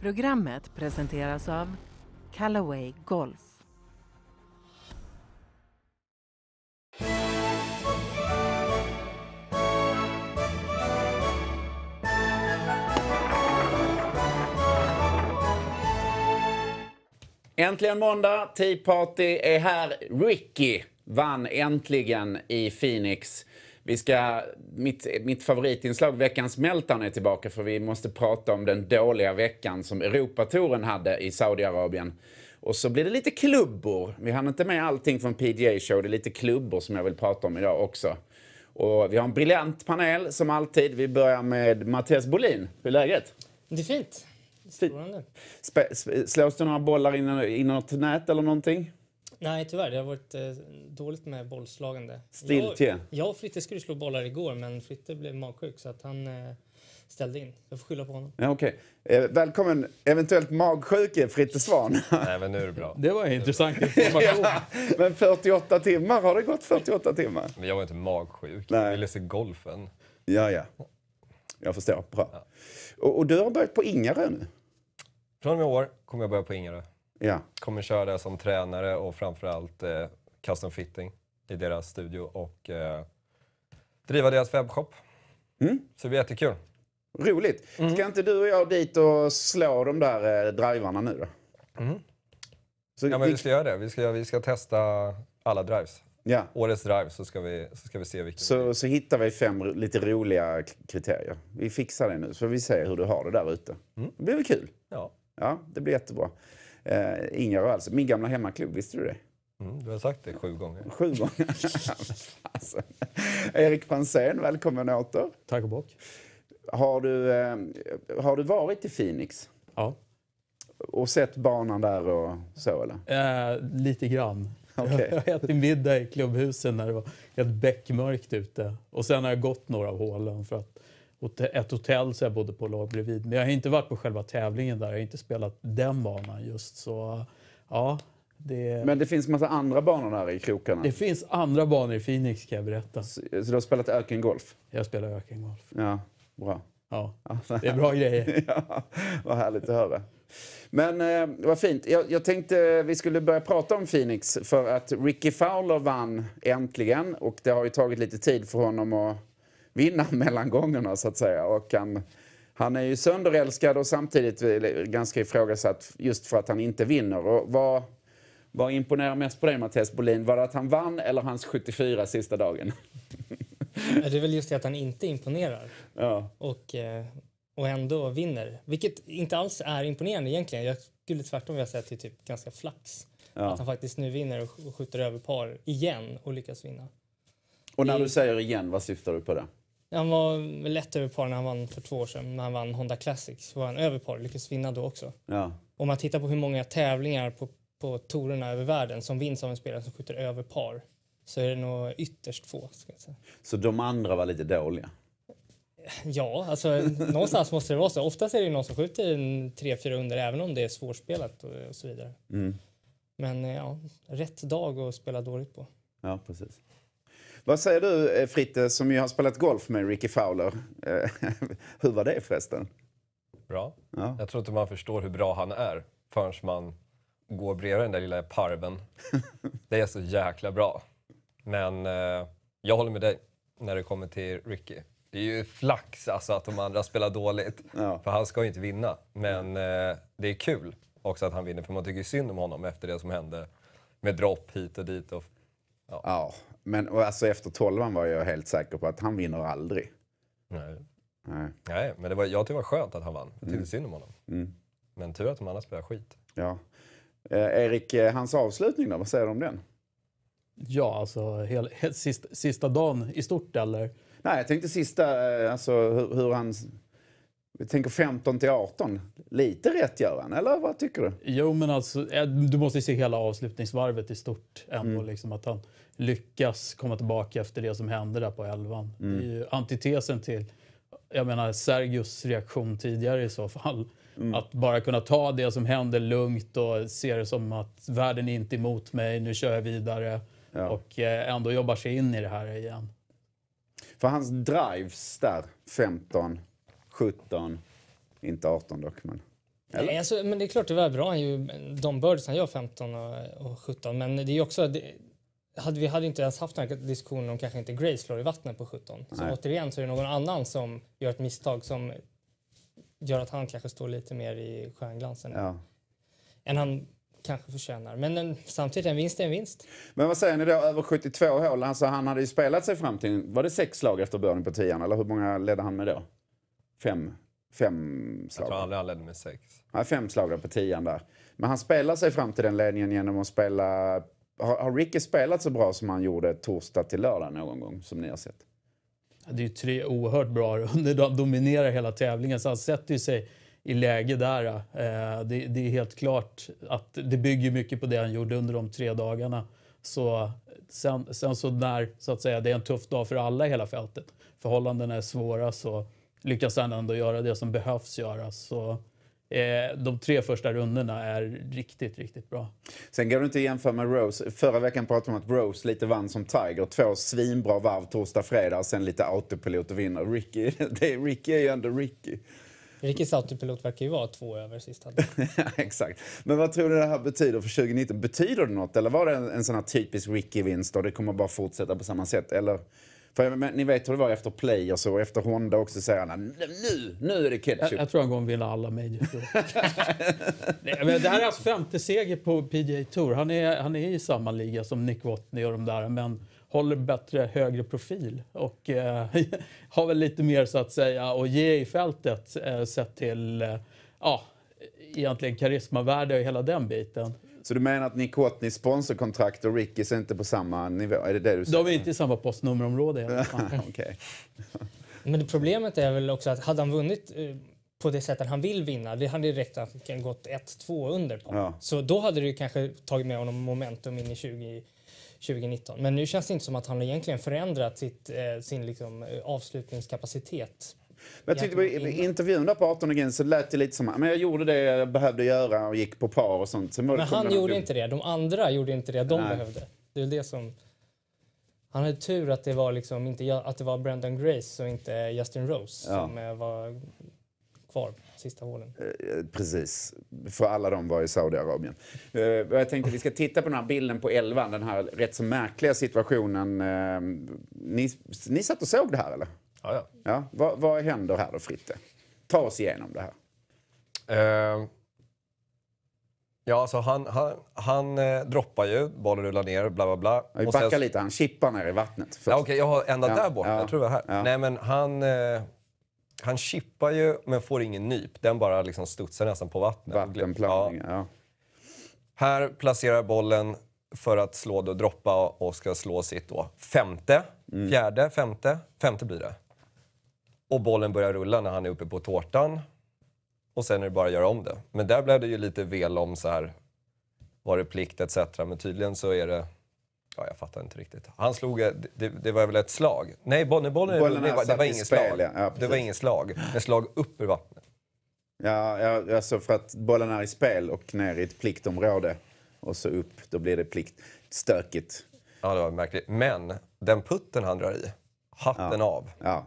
Programmet presenteras av Callaway Golf. Äntligen måndag, Tea Party är här. Ricky vann äntligen i Phoenix. Vi ska, mitt, mitt favoritinslag, veckans Meltdown, är tillbaka för vi måste prata om den dåliga veckan som Europatouren hade i Saudiarabien. Och så blir det lite klubbor. Vi hann inte med allting från PGA Show. Det är lite klubbor som jag vill prata om idag också. Och vi har en briljant panel som alltid. Vi börjar med Mattias Bolin. Hur är läget? Det är fint. Slås det några bollar inom något nät eller någonting? Nej, tyvärr. Det har varit eh, dåligt med bollslagande. Stiltje? Jag, jag och Fritte skulle slå bollar igår, men Fritte blev magsjuk så att han eh, ställde in. Jag får skylla på honom. Ja, okay. Eh, välkommen eventuellt magsjuke Fritte Svan. Nej, men nu är det bra. Det var intressant information. ja, men 48 timmar, har det gått 48 timmar? Men jag var inte magsjuk. Nej. Jag ville se golfen. Ja, ja. Jag förstår. Bra. Ja. Och, och du har börjat på Ingarö nu? Från och med år kommer jag börja på Ingarö. Ja. Kommer köra det som tränare och framförallt eh, custom fitting i deras studio och eh, driva deras webbshop. Mm. Så det blir jättekul. Roligt. Mm. Ska inte du och jag dit och slå de där eh, drivarna nu då? Mm. Så ja, men vi, vi ska göra det. Vi ska, vi ska testa alla drives. Ja. Årets drive så ska vi, så ska vi se vilken. Så, så hittar vi fem lite roliga kriterier. Vi fixar det nu så får vi se hur du har det där ute. Mm. Det blir väl kul? Ja. Ja, det blir jättebra eh, Inga rörelser. Min gamla hemmaklubb, visste du det? Mm, du har sagt det sju gånger. Sju gånger. alltså. Erik Franzén, välkommen åter. Tack och bock. Har du, eh, har du varit i Phoenix? Ja. Och sett banan där och så eller? Eh, lite grann. Okay. Jag, har ätit middag i klubbhusen när det var helt beckmörkt ute. Och sen har jag gått några av hålen för att ett hotell som jag bodde på låg bredvid. Men jag har inte varit på själva tävlingen där. Jag har inte spelat den banan just. Så ja, det... Men det finns massa andra banor här i krokarna? Det finns andra banor i Phoenix kan jag berätta. Så, så du har spelat ökengolf? Jag spelar ökengolf. Ja, bra. Ja, det är bra grejer. ja, vad härligt att höra. Men eh, vad fint. Jag, jag, tänkte vi skulle börja prata om Phoenix för att Ricky Fowler vann äntligen och det har ju tagit lite tid för honom att vinna mellan gångerna så att säga. Och han, han är ju sönderälskad och samtidigt ganska ifrågasatt just för att han inte vinner. Och vad, vad imponerar mest på dig Mattias Bolin? Var det att han vann eller hans 74 sista dagen? det är väl just det att han inte imponerar. Ja. Och, eh, och ändå vinner. Vilket inte alls är imponerande egentligen. Jag skulle tvärtom vilja säga att det är typ ganska flax. Ja. Att han faktiskt nu vinner och skjuter över par igen och lyckas vinna. Och när du säger igen, vad syftar du på det? Han var lätt över par när han vann för två år sedan. När han vann Honda Classics var han över par lyckades vinna då också. Ja. Om man tittar på hur många tävlingar på, på torerna över världen som vinns av en spelare som skjuter över par så är det nog ytterst få. Ska jag säga. Så de andra var lite dåliga? Ja, alltså någonstans måste det vara så. Oftast är det någon som skjuter en 3-4 under även om det är svårspelat och, och så vidare. Mm. Men eh, ja, rätt dag att spela dåligt på. Ja, precis. Vad säger du eh, Fritte som ju har spelat golf med Ricky Fowler? Eh, hur var det förresten? Bra. Ja. Jag tror inte man förstår hur bra han är förrän man går bredvid den där lilla parven. det är så jäkla bra. Men eh, jag håller med dig när det kommer till Ricky. Det är ju flax alltså att de andra spelar dåligt. Ja. För han ska ju inte vinna. Men eh, det är kul också att han vinner för man tycker synd om honom efter det som hände med dropp hit och dit. Och, ja. ja. Men och alltså efter tolvan var jag helt säker på att han vinner aldrig. Nej. Nej, Nej men det var, jag tyckte det var skönt att han vann. Jag tyckte mm. synd om honom. Mm. Men tur att de andra spelar skit. Ja. Eh, Erik, eh, hans avslutning då? Vad säger du om den? Ja, alltså hel, hel, sista, sista dagen i stort eller? Nej, jag tänkte sista, eh, alltså hur, hur han... Vi tänker 15 till 18. Lite rätt Göran, eller vad tycker du? Jo, men alltså eh, du måste se hela avslutningsvarvet i stort ändå. Mm. Liksom, att han, lyckas komma tillbaka efter det som hände där på elvan. Mm. Det är mm. ju antitesen till jag menar Sergius reaktion tidigare i så fall. Mm. Att bara kunna ta det som händer lugnt och se det som att världen är inte emot mig, nu kör jag vidare. Ja. Och eh, ändå jobbar sig in i det här igen. För hans drives där, 15, 17, inte 18 dock men. Eller? Nej, alltså, men det är klart, det var bra han ju de birds han gör 15 och, och 17. Men det är ju också, det, hade, vi hade inte ens haft den här diskussionen om kanske inte Grace slår i vattnet på 17. Så Nej. återigen så är det någon annan som gör ett misstag som gör att han kanske står lite mer i stjärnglansen ja. än han kanske förtjänar. Men en, samtidigt, en vinst är en vinst. Men vad säger ni då, över 72 hål? Alltså, han hade ju spelat sig fram till, var det sex slag efter början på tian? Eller hur många ledde han med då? Fem? Fem slag? Jag tror aldrig han ledde med sex. Nej, fem slag på tian där. Men han spelar sig fram till den ledningen genom att spela har, har Ricky spelat så bra som han gjorde torsdag till lördag någon gång, som ni har sett? Det är ju tre oerhört bra runder. De dominerar hela tävlingen, så han sätter ju sig i läge där. Eh, det, det, är helt klart att det bygger mycket på det han gjorde under de tre dagarna. Så sen, sen så när så att säga, det är en tuff dag för alla i hela fältet, förhållandena är svåra, så lyckas han ändå göra det som behövs göras. Så Eh, de tre första rundorna är riktigt, riktigt bra. Sen går det inte att jämföra med Rose. Förra veckan pratade vi om att Rose lite vann som Tiger. Två svinbra varv torsdag, fredag, sen lite autopilot och vinner. Ricky, det, Ricky är ju ändå Ricky. Rickys autopilot verkar ju vara två över sist Exakt. Men vad tror du det här betyder för 2019? Betyder det något? Eller var det en, en sån här typisk Ricky-vinst och det kommer bara fortsätta på samma sätt? Eller för, men, ni vet hur det var efter Play och så, och efter Honda också säger han nu, nu är det ketchup. Jag, jag tror han kommer vinna alla majors. det här är hans femte seger på PGA Tour. Han är, han är i samma liga som Nick Watney och de där, men håller bättre, högre profil och eh, har väl lite mer så att säga och ge i fältet eh, sett till eh, ja, egentligen karismavärde och hela den biten. Så du menar att Nikotnis sponsorkontrakt och Rickys är inte på samma nivå? Är det det du säger? De är inte i samma postnummerområde i alla fall. okay. Men problemet är väl också att hade han vunnit eh, på det sättet han vill vinna, det hade räckt att han gått 1-2 under på. Ja. Så då hade du kanske tagit med honom momentum in i 20, 2019. Men nu känns det inte som att han egentligen förändrat sitt, eh, sin liksom, eh, avslutningskapacitet men jag tyckte i intervjun där på 18 again så lät det lite som att jag gjorde det jag behövde göra och gick på par och sånt. Så men han gjorde inte det. De andra gjorde inte det de Nej. behövde. Det är det som... Han hade tur att det var, liksom inte, att det var Brendan Grace och inte Justin Rose ja. som eh, var kvar på sista hålen. Eh, eh, precis, för alla de var i Saudiarabien. jag tänkte vi ska titta på den här bilden på elvan, den här rätt så märkliga situationen. ni, ni satt och såg det här eller? Ja, ja. ja vad, vad händer här då, Fritte? Ta oss igenom det här. Uh, ja, alltså han, han, han eh, droppar ju, bollen rullar ner, bla bla bla. Vi backar sen... lite, han chippar ner i vattnet. Ja, Okej, okay, jag har ända ja, där borta. Ja, jag tror det var här. Ja. Nej, men han, eh, han chippar ju men får ingen nyp. Den bara liksom studsar nästan på vattnet. Vattenplaning, ja. Här placerar bollen för att slå då droppa och ska slå sitt då femte, mm. fjärde, femte, femte blir det och bollen börjar rulla när han är uppe på tårtan. Och sen är det bara att göra om det. Men där blev det ju lite vel om så här, var det plikt etc. Men tydligen så är det... Ja, jag fattar inte riktigt. Han slog... Eh, det, det var väl ett slag? Nej, bollen, bollen, bollen det, det var inget slag. Ja, det var inget slag. Men slag upp ur vattnet. Ja, ja, alltså för att bollen är i spel och ner i ett pliktområde. Och så upp, då blir det pliktstökigt. Ja, det var märkligt. Men den putten han drar i, hatten ja. av. Ja.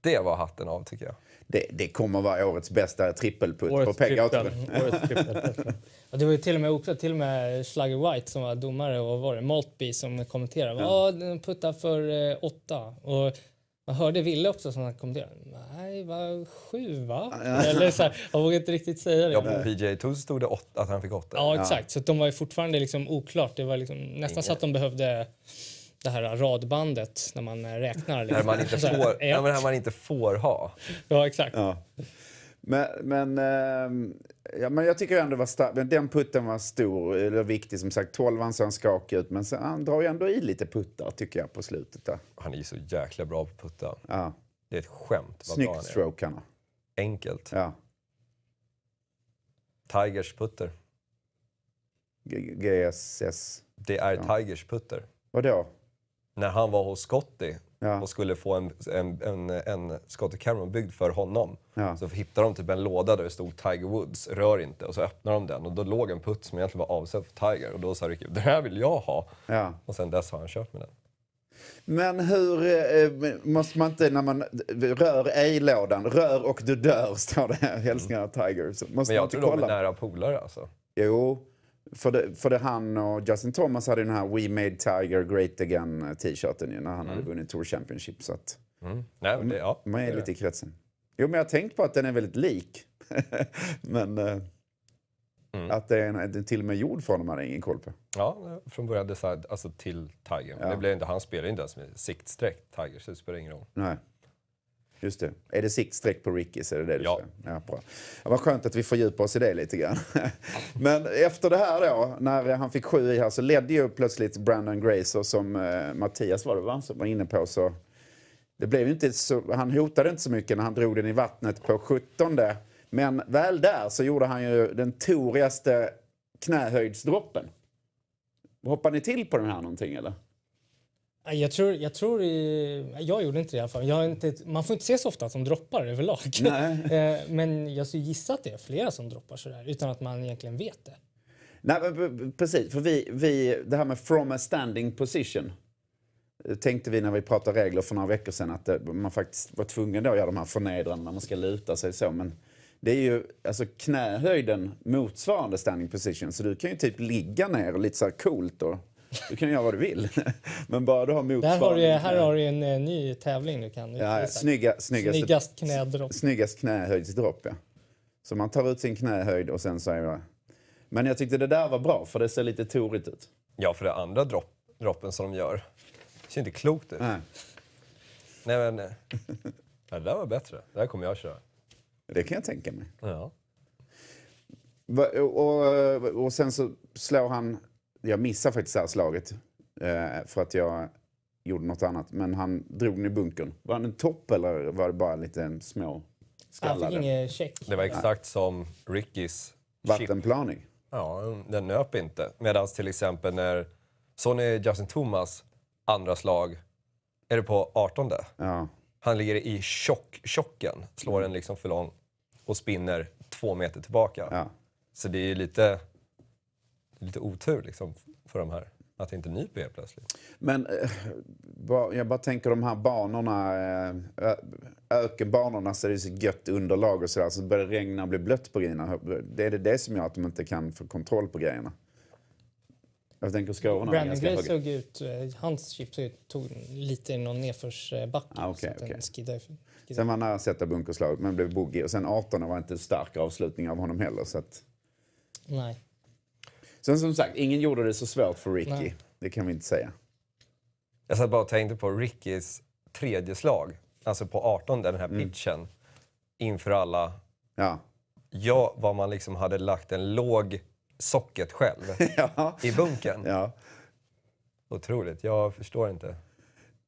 Det var hatten av tycker jag. Det, det kommer vara årets bästa trippelputt årets på pengar. det var ju till och med oklart. Till och med Schlager White som var domare och var det Maltby som kommenterade. Ja, den puttar för eh, åtta. Och man hörde Ville också som kommenterade. Nej, var sju va? Eller så här, jag vågar inte riktigt säga det. Ja, på PGA Tour stod det åtta, att han fick åtta. Ja, exakt. Ja. Så de var ju fortfarande liksom oklart. Det var liksom, nästan så att de behövde det här radbandet när man eh, räknar. Liksom. När, man inte liksom. får, ja, men när man inte får ha. Ja, exakt. Ja. Men, men, eh, ja, men jag tycker ändå att den putten var stor, eller viktig som sagt. Tolvan såg skakig ut, men sen, han drar ju ändå i lite puttar tycker jag på slutet. Där. Han är ju så jäkla bra på puttar. Ja. Det är ett skämt vad Snyggt stroke han har. Enkelt. Ja. Tigers putter. GSS. Det är ja. Tigers putter. Vadå? när han var hos Scotty ja. och skulle få en, en, en, en Scotty Cameron byggd för honom. Ja. Så hittade de typ en låda där det stod Tiger Woods, rör inte. Och så öppnade de den och då låg en putt som egentligen var avsedd för Tiger. Och då sa Ricky, det här vill jag ha. Ja. Och sen dess har han kört med den. Men hur, eh, måste man inte när man rör ej-lådan, rör och du dör står det här, hälsningar Tiger. Så måste Men jag man inte tror kolla. de är nära polare alltså. Jo, för det, för det han och Justin Thomas hade den här We made Tiger great again eh, t-shirten när han mm. hade vunnit Tour Championship. Så att mm. Nej, det, ja. Man är lite i kretsen. Jo, men jag har tänkt på att den är väldigt lik. men eh, mm. att det är, en, den till och med gjord för honom hade jag ingen koll på. Ja, från början design, alltså till Tiger. Ja. Det blev inte, han spelade inte ens med siktsträckt Tiger, så det spelar ingen roll. Nej. Just det. Är det siktsträck på Rickys? det det ja. ja Ja, vad skönt att vi får djupa oss i det lite grann. Men efter det här då, när han fick sju i här så ledde ju plötsligt Brandon Grace som eh, Mattias var det va, som var inne på så... Det blev inte så, han hotade inte så mycket när han drog den i vattnet på 17. Men väl där så gjorde han ju den torigaste knähöjdsdroppen. Hoppar ni till på den här någonting eller? Jag tror, jag tror jag gjorde inte det i alla fall. Inte, man får inte se så ofta att de droppar överlag. Nej. Eh, men jag skulle gissa att det är flera som droppar sådär utan att man egentligen vet det. Nej, precis. För vi, vi, det här med from a standing position eh, tänkte vi när vi pratade regler för några veckor sedan att det, eh, man faktiskt var tvungen då att göra de här förnedrandena, man ska luta sig så. Men det är ju alltså knähöjden motsvarande standing position så du kan ju typ ligga ner lite så här coolt och du kan göra vad du vill. Men bara du har motsvarande... Har du, här har du en, en eh, ny tävling du kan ja, snygga, snyggast, snyggast knädropp. Snyggast knähöjdsdropp, ja. Så man tar ut sin knähöjd och sen så man... Men jag tyckte det där var bra, för det ser lite torigt ut. Ja, för det andra dropp, droppen som de gör ser inte klokt ut. Nej. Nej, men... Nej. Eh, det där var bättre. Det här kommer jag att köra. Det kan jag tänka mig. Ja. Och, och, och sen så slår han jag missade faktiskt det här slaget eh, för att jag gjorde något annat. Men han drog den i bunkern. Var han en topp eller var det bara lite små skallar? Han fick ingen check. Det var exakt som Rickys Vattenplaning? Ja, den nöp inte. Medan till exempel när Sonny Justin Thomas andra slag är det på 18. Ja. Han ligger i tjock, tjocken, slår mm. den liksom för lång och spinner två meter tillbaka. Ja. Så det är ju lite det är lite otur liksom för de här. Att det inte nyper helt plötsligt. Men eh, jag bara tänker de här banorna, eh, ökenbanorna så är det så gött underlag och sådär. Så börjar det regna och bli blött på grejerna. Det är det, det som gör att de inte kan få kontroll på grejerna. Jag tänker Skåne. Brandon Gray såg ut, eh, hans chip tog lite i någon nedförsbacke. Ah, okay, okay. Sen var han nära att sätta bunkerslaget men blev bogey. Och sen 18 var inte stark avslutning av honom heller. Så att... Nej. Sen som sagt, ingen gjorde det så svårt för Ricky. Nej. Det kan vi inte säga. Jag satt bara och tänkte på Rickys tredje slag, alltså på 18, den här mm. pitchen, mm. inför alla. Ja. ja, vad man liksom hade lagt en låg socket själv ja. i bunken. Ja. Otroligt, jag förstår inte.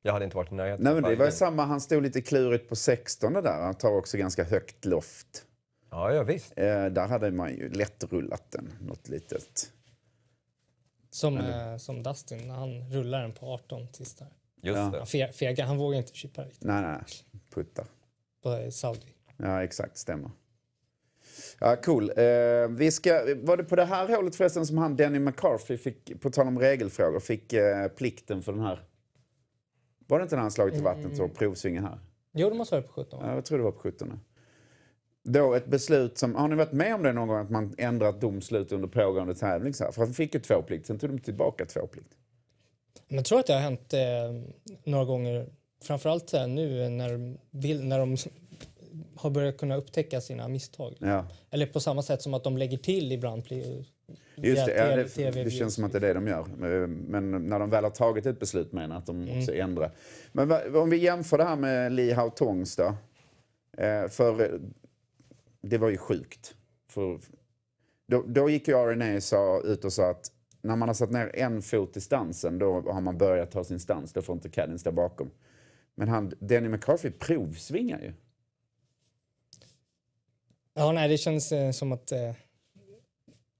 Jag hade inte varit i närheten. Nej, men det var samma, han stod lite klurigt på 16 där. Han tar också ganska högt loft. Ja, ja visst. Eh, där hade man ju lätt rullat den, något litet. Som, eh, som Dustin, när han rullar den på 18 sista. Just ja. det. Fe, fega, han vågar inte chippa riktigt. Nej, nej. Putta. På eh, Saudi. Ja, exakt. Stämmer. Ja, cool. Eh, vi ska, var det på det här hålet förresten som han Denny McCarthy fick, på tal om regelfrågor, fick eh, plikten för den här? Var det inte när han slagit i vattnet mm. och provsvingade här? Jo, det måste ha varit på 17. Ja, jag tror det var på 17 då ett beslut som... Har ni varit med om det någon gång att man ändrat domslut under pågående tävling? Så här? För han fick ju tvåplikt, sen tog de tillbaka två. Men jag tror att det har hänt eh, några gånger, framförallt nu när, när de har börjat kunna upptäcka sina misstag. Ja. Eller på samma sätt som att de lägger till ibland. Just det, ja, det, det, känns som att det är det de gör. Men när de väl har tagit ett beslut menar att de mm. också mm. ändrar. Men om vi jämför det här med Li Hao Tongs då. Eh, för det var ju sjukt. För då, då gick ju René sa, ut och sa att när man har satt ner en fot i stansen då har man börjat ta sin stans. Då får inte Cadden stå bakom. Men han, Danny McCarthy provsvingar ju. Ja, nej, det känns eh, som att... Eh,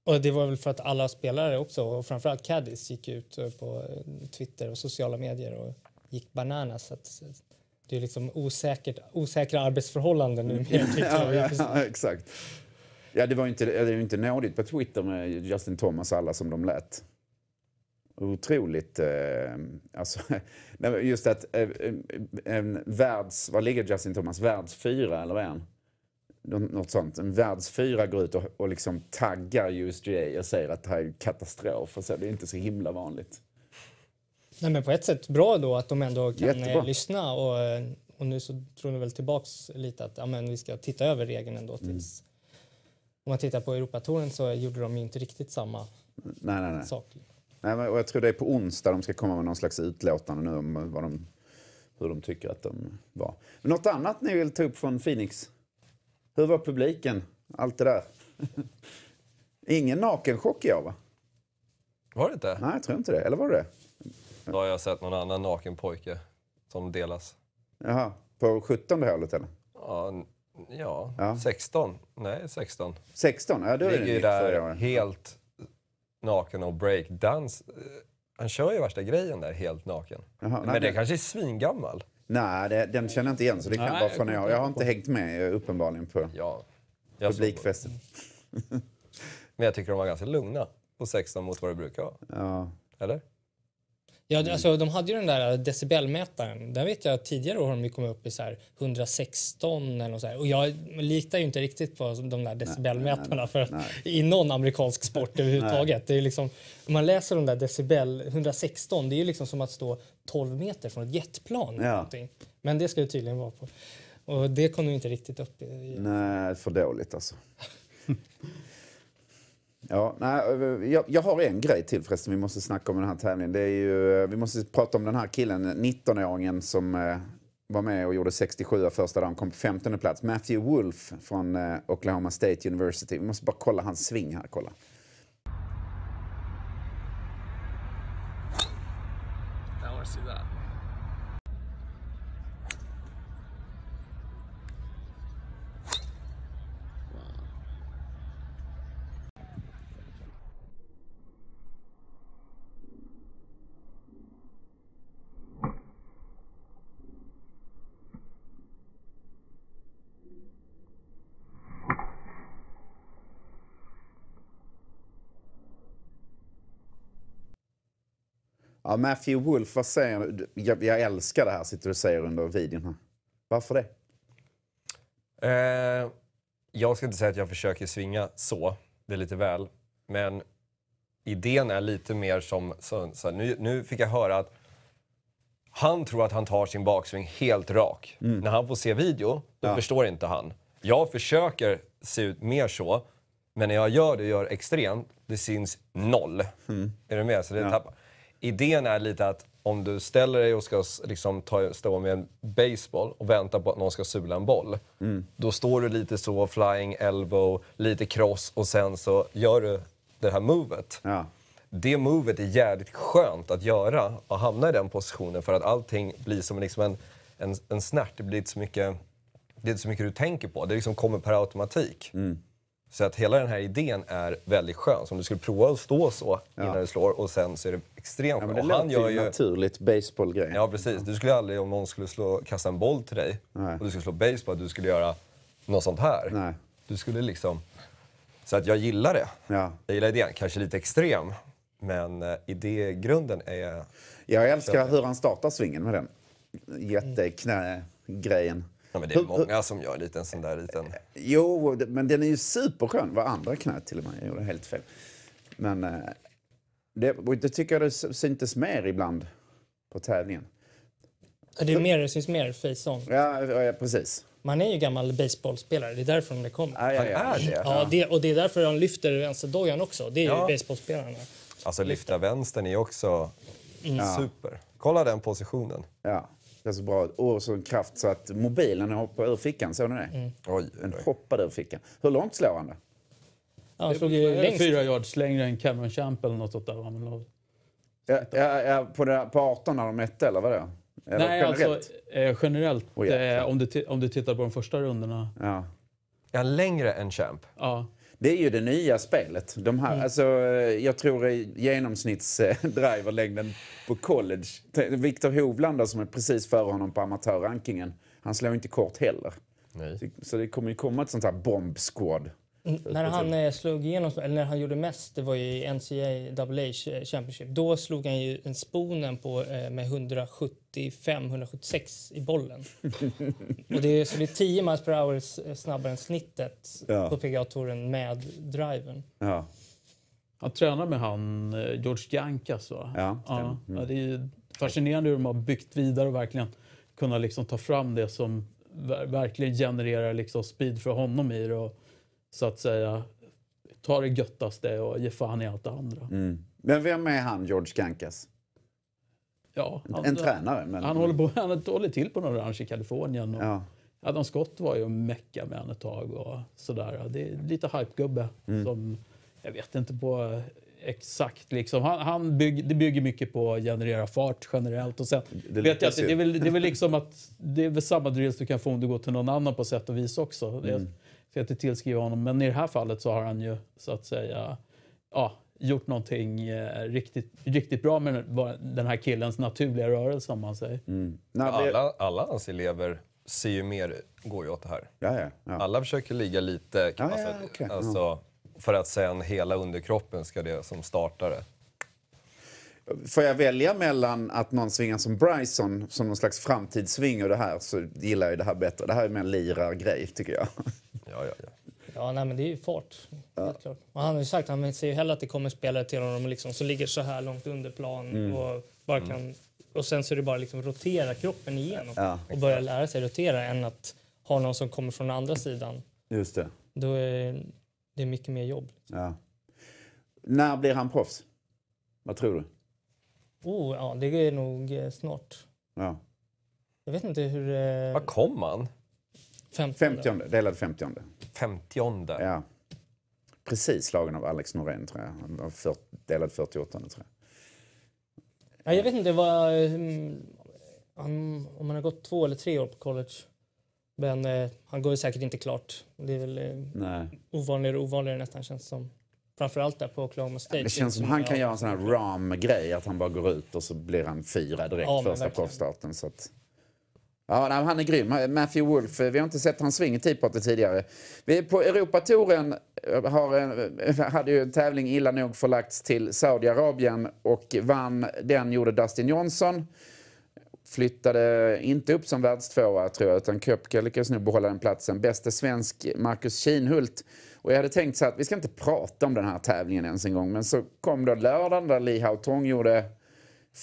och det var väl för att alla spelare också, och framförallt Caddies, gick ut eh, på eh, Twitter och sociala medier och gick bananas. Att, det är liksom osäkert, osäkra arbetsförhållanden nu. ja, ja, exakt. Ja, det var inte, inte nådigt på Twitter med Justin Thomas och alla som de lät. Otroligt... Eh, alltså, just att eh, eh, en världs... Vad ligger Justin Thomas? Världs fyra, eller vad är han? Något sånt. En världsfyra går ut och, och liksom taggar USGA och säger att det här är katastrof. Och så, alltså, det är inte så himla vanligt. Nej, men på ett sätt bra då att de ändå kan eh, Jättebra. lyssna och, eh, och nu så tror ni väl tillbaks lite att ja, men vi ska titta över regeln ändå mm. tills mm. om man tittar på Europatoren så gjorde de ju inte riktigt samma nej, nej, nej. sak. Nej, men, och jag tror det är på onsdag de ska komma med någon slags utlåtande nu om vad de, hur de tycker att de var. Men något annat ni vill ta upp från Phoenix? Hur var publiken? Allt det där. Ingen nakenchock i år, va? Var det inte? Nej, jag tror inte det. Eller var det då har jag sett någon annan naken pojke som delas. Jaha, på 17 hålet eller? Ja, ja, ja, 16. Nej, 16. 16? Ja, då är Ligger det där helt naken och breakdance. Eh, han kör ju värsta grejen där helt naken. Jaha, Men nej, det nej. kanske är svingammal. Nej, det, den känner jag inte igen. Så det kan nej, vara från jag, jag har inte hängt med eh, uppenbarligen på ja, publikfesten. Men jag tycker de var ganska lugna på 16 mot vad det brukar vara. Ja. Eller? Ja, mm. alltså, de hade ju den där decibelmätaren. Där vet jag tidigare år har de kommit upp i så 116 eller så här. Och jag litar ju inte riktigt på de där decibelmätarna nej, för nej. i någon amerikansk sport överhuvudtaget. Det är liksom, om man läser de där decibel 116, det är ju liksom som att stå 12 meter från ett jetplan. Ja. Men det ska det tydligen vara på. Och det kom ju inte riktigt upp. I... Nej, för dåligt alltså. Ja, nej, eh, jag, jag, har en grej till förresten vi måste snacka om den här tävlingen. Det är ju, eh, vi måste prata om den här killen, 19-åringen eh, som eh, var med och gjorde 67 första dagen, kom på 15 plats. Matthew Wolf från eh, Oklahoma State University. Vi måste bara kolla hans sving här, kolla. that. Ja, Matthew Wolf, vad säger du? Jag, jag, älskar det här, sitter du och säger under videon. Varför det? Eh, jag ska inte säga att jag försöker svinga så, det är lite väl. Men idén är lite mer som... Så, så nu, nu fick jag höra att han tror att han tar sin baksving helt rak. Mm. När han får se video, då ja. förstår inte han. Jag försöker se ut mer så, men när jag gör det, gör extremt, det syns noll. Mm. Är du med? Så det ja. tappar idén är lite att om du ställer dig och ska liksom ta, stå med en baseball och vänta på att någon ska sula en boll. Mm. Då står du lite så, flying elbow, lite cross och sen så gör du det här movet. Ja. Det movet är jävligt skönt att göra och hamna i den positionen för att allting blir som liksom en, en, en snärt. Det blir inte så mycket, det är inte så mycket du tänker på. Det liksom kommer per automatik. Mm. Så att hela den här idén är väldigt skön. Så om du skulle prova att stå så innan ja. du slår och sen så är det extremt ja, och han gör ju... naturligt baseballgrej. Ja, precis. Du skulle aldrig, om någon skulle slå, kasta en boll till dig Nej. och du skulle slå baseball, du skulle göra något sånt här. Nej. Du skulle liksom... Så att jag gillar det. Ja. Jag gillar idén. Kanske lite extrem, men eh, idégrunden är... Jag älskar hur han startar svingen med den jätteknä-grejen. Ja, men det är många som gör lite en sån där liten... Jo, men den är ju superskön. var andra knät till och med. Jag gjorde helt fel. Men eh, det, det tycker jag det syntes mer ibland på tävlingen. Det, är mer, det syns mer face-on. Ja, ja, precis. Man är ju gammal baseballspelare. det är därifrån det kommer. ja, ja. Ja, ja det, och det är därför de lyfter vänsterdojan också. Det är ja. ju baseballspelarna. Alltså lyfta vänstern är också mm. super. Kolla den positionen. Ja, det är så bra. Och sån kraft så att mobilen hoppar ur fickan, såg ni det? Mm. Oj, Den hoppade ur fickan. Hur långt slår han det? Han slog ju Fyra yards längre än Cameron Champ eller något sånt där. Men... Ja, ja, ja, på, det, på 18 när de mätte eller vad det? Eller Nej, generellt? alltså eh, generellt oh, eh, om, du om du tittar på de första rundorna. Ja. Ja, längre än Champ? Ja. Det är ju det nya spelet. De här, mm. alltså, eh, jag tror genomsnittsdriverlängden eh, på college. Viktor Hovland som är precis före honom på amatörrankingen. Han slår inte kort heller. Nej. så det kommer ju komma ett sånt här bombsquad Mm, när han eh, slog igenom, eller när han gjorde mest, det var ju i NCAA Championship. Då slog han ju en sponen på eh, med 175-176 i bollen. och det är, så det är 10 miles per hour snabbare än snittet ja. på pga touren med driven. Ja. Han tränar med han eh, George Jankas alltså. va? Ja, ja. Mm. Det är fascinerande hur de har byggt vidare och verkligen kunnat liksom ta fram det som verkligen genererar liksom speed för honom i det. Och, så att säga ta det göttaste och ge fan i allt det andra. Mm. Men vem är han, George Kankas? Ja, han, en tränare? Men... Han, håller på, han håller till på någon ranch i Kalifornien. Och ja. Adam Scott var ju mecka med honom ett tag. Och sådär. Det är lite hypegubbe. Mm. Som, jag vet inte på exakt. Liksom. Han, han bygg, det bygger mycket på att generera fart generellt. Och sen, det, vet jag, det, det, är väl, det är väl liksom att, det är väl samma drils du kan få om du går till någon annan på sätt och vis också. Mm ska inte tillskriva honom, men i det här fallet så har han ju så att säga ja, gjort någonting eh, riktigt, riktigt bra med den här killens naturliga rörelse om man säger. Mm. Nej, det... alla, alla hans elever ser ju mer, går ju åt det här. Ja, ja, ja. Alla försöker ligga lite, kan man säga. Okay. Alltså, för att sen hela underkroppen ska det som startare Får jag välja mellan att någon svingar som Bryson, som någon slags framtidssving och det här, så gillar jag det här bättre. Det här är mer en lirargrej, tycker jag. Ja, ja, ja. Ja, nej, men det är ju fart. Ja. Klart. Och han har ju sagt han ser ju hellre att det kommer spelare till honom liksom, som ligger så här långt under plan mm. och bara mm. kan... Mm. Och sen så är det bara liksom rotera kroppen igenom ja. och börja lära sig rotera än att ha någon som kommer från andra sidan. Just det. Då är det mycket mer jobb. Ja. När blir han proffs? Vad tror du? Oh, ja, det är nog eh, snart. Ja. Jag vet inte hur... Eh... Vad kom man? 50. 50 delad 50. 50. Ja. Precis slagen av Alex Norén, tror jag. För, delad 48, tror jag. Ja, jag vet inte vad... Um, om man har gått två eller tre år på college. Men eh, han går säkert inte klart. Det är väl eh, Nej. ovanligare och ovanligare nästan, känns som. Framförallt där på Oklahoma State. Ja, det känns som, som han kan göra en sån här Ram-grej, att han bara går ut och så blir han fyra direkt ja, första proffsstarten. att... Ja, han är grym. Matthew Wolf, eh, vi har inte sett han sving i teapotet tidigare. Vi på Europatouren eh, har en, eh, hade ju en tävling illa nog förlagts till Saudiarabien och vann den gjorde Dustin Johnson. Flyttade inte upp som världstvåa tror jag, utan Köpke lyckades nu behålla den platsen. Bäste svensk Marcus Kinhult. Och jag hade tänkt så att vi ska inte prata om den här tävlingen ens en gång. Men så kom då lördagen där Li Haotong gjorde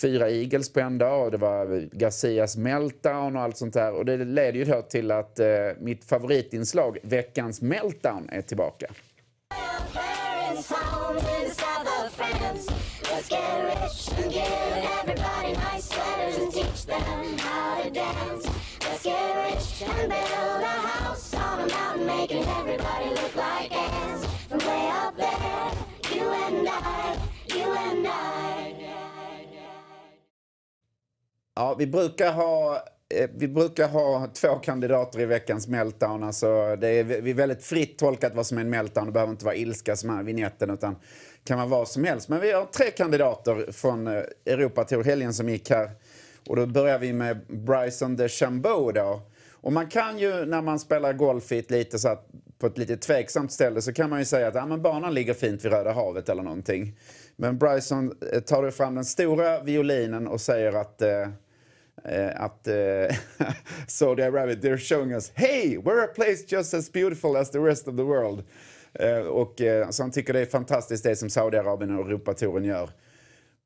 fyra eagles på en dag och det var Garcias meltdown och allt sånt där. Och det leder ju då till att eh, mitt favoritinslag, veckans meltdown, är tillbaka. Paris, outsiders and teach them how to dance. Let's get rich and build a house on a mountain, making everybody look like ants. From way up there, you and I, you and I. Ja, vi brukar ha eh, vi brukar ha två kandidater i veckans meltdown. Alltså det är, vi är väldigt fritt tolkat vad som är en meltdown. Det behöver inte vara ilska som är vinjetten. utan kan vara vad som helst. Men vi har tre kandidater från eh, Europa till helgen som gick här. Och då börjar vi med Bryson DeChambeau då. Och man kan ju när man spelar golf lite så på ett lite tveksamt ställe så kan man ju säga att ja, men banan ligger fint vid Röda havet eller någonting. Men Bryson eh, tar då fram den stora violinen och säger att eh, eh att uh, Saudi Arabia, they're showing us, hey, we're a place just as beautiful as the rest of the world. Eh, och, eh, så han tycker det är fantastiskt det som Saudiarabien och Europatouren gör.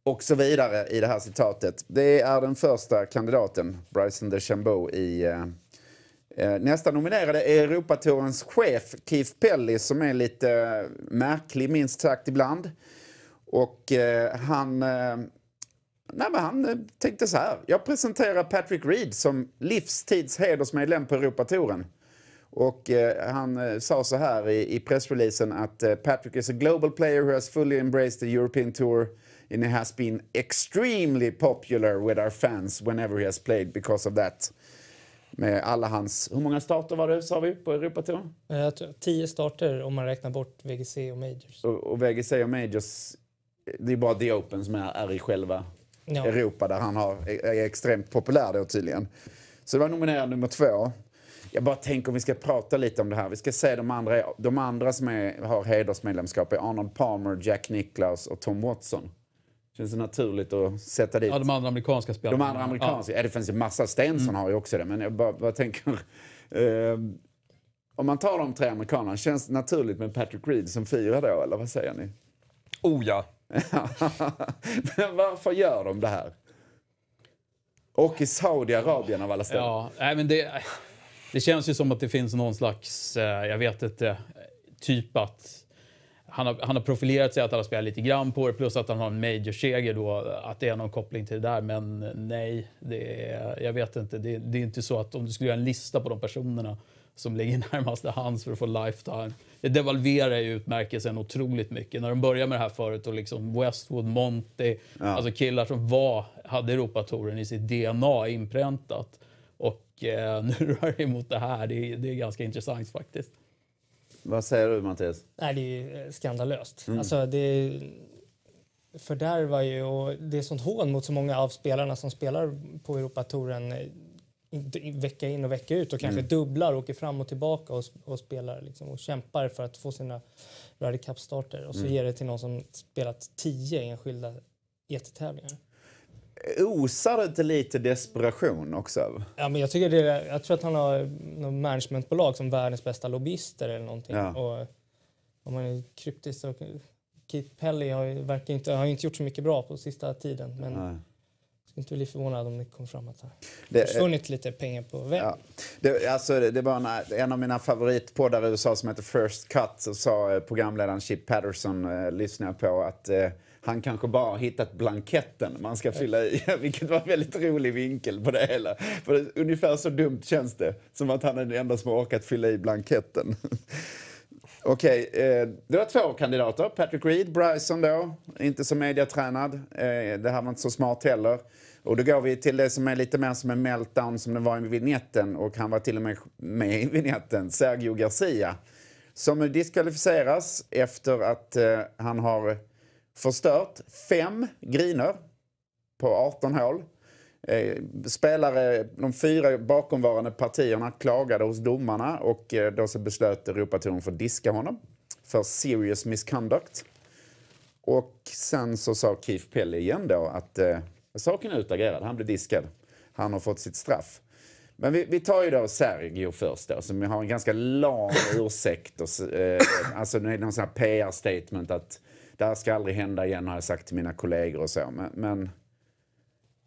Och så vidare i det här citatet. Det är den första kandidaten, Bryson DeChambeau i... Eh, nästa nominerade är Europatourens chef, Keith Pelly, som är lite märklig minst sagt ibland. Och han... Nej, men han tänkte så här. Jag presenterar Patrick Reed som livstids hedersmedlem på Europatouren. Och eh, han eh, sa så här i, pressreleasen att eh, Patrick is a global player who has fully embraced the European Tour and has been extremely popular with our fans whenever he has played because of that. Med alla hans... Hur många starter var det, sa vi, på Europatouren? Jag tror tio starter om man räknar bort VGC och Majors. Och, och VGC och Majors, det är bara The Open som är, är i själva ja. Europa där han har, är extremt populär då tydligen. Så det var nominerad nummer två. Jag bara tänker om vi ska prata lite om det här. Vi ska se de andra, de andra som är, har hedersmedlemskap. Är Arnold Palmer, Jack Nicklaus och Tom Watson. Känns det naturligt att sätta dit? Ja, de andra amerikanska spelarna. De andra amerikanska. Ja. ja det finns ju massa. Stenson mm. har ju också det. Men jag bara, bara tänker... Eh, om man tar de tre amerikanerna, känns det naturligt med Patrick Reed som fyra då? Eller vad säger ni? Oh ja. men varför gör de det här? Och i Saudiarabien av alla ställen. Ja, nej, men det... Det känns ju som att det finns någon slags, eh, jag vet inte, typ att han har, han har profilerat sig att alla spelar lite grann på det plus att han har en major-seger då, att det är någon koppling till det där. Men nej, det är, jag vet inte. Det, det är inte så att om du skulle göra en lista på de personerna som ligger närmast hans för att få lifetime. Det devalverar ju utmärkelsen otroligt mycket. När de började med det här förut, och liksom Westwood, Monty, ja. alltså killar som var, hade Europatouren i sitt DNA inpräntat eh, nu rör jag mot det här. Det är, det är ganska intressant faktiskt. Vad säger du Mattias? Nej, det är ju eh, skandalöst. Mm. Alltså, det fördärvar ju och det är sånt hån mot så många av spelarna som spelar på Europatouren eh, vecka in och vecka ut och kanske mm. dubblar, åker fram och tillbaka och, och spelar liksom, och kämpar för att få sina Ryder Cup-starter och så mm. ger det till någon som spelat tio enskilda jättetävlingar. E osar det inte lite desperation också? Ja, men jag, tycker det, är, jag tror att han har något managementbolag som världens bästa lobbyister eller någonting. Ja. Och, om man är kryptisk så... Keith Pelly har ju, verkar inte, har inte gjort så mycket bra på sista tiden. Men jag skulle inte bli förvånad om det kom fram att det försvunnit lite pengar på vägen. Ja. Det, alltså, det var en, en av mina favoritpoddar i USA som heter First Cut. Så sa eh, programledaren Chip Patterson, eh, lyssnade på, att eh, han kanske bara har hittat blanketten man ska fylla i. Vilket var en väldigt rolig vinkel på det hela. För det, ungefär så dumt känns det. Som att han är den enda som har orkat fylla i blanketten. Okej, okay, eh, det var två kandidater. Patrick Reed, Bryson då, inte så mediatränad. Eh, det här var inte så smart heller. Och då går vi till det som är lite mer som en meltdown som det var i vignetten och han var till och med med i vignetten, Sergio Garcia. Som diskvalificeras efter att eh, han har Förstört fem griner på 18 hål. Eh, spelare, de fyra bakomvarande partierna klagade hos domarna och eh, då så beslöt Europatouren för att diska honom för serious misconduct. Och sen så sa Keith Pelle igen då att eh, saken är utagerad, han blir diskad. Han har fått sitt straff. Men vi, vi tar ju då Sergio först då, som har en ganska lam ursäkt. Och, eh, alltså det är någon sån här PR-statement att det här ska aldrig hända igen har jag sagt till mina kollegor och så. Men, men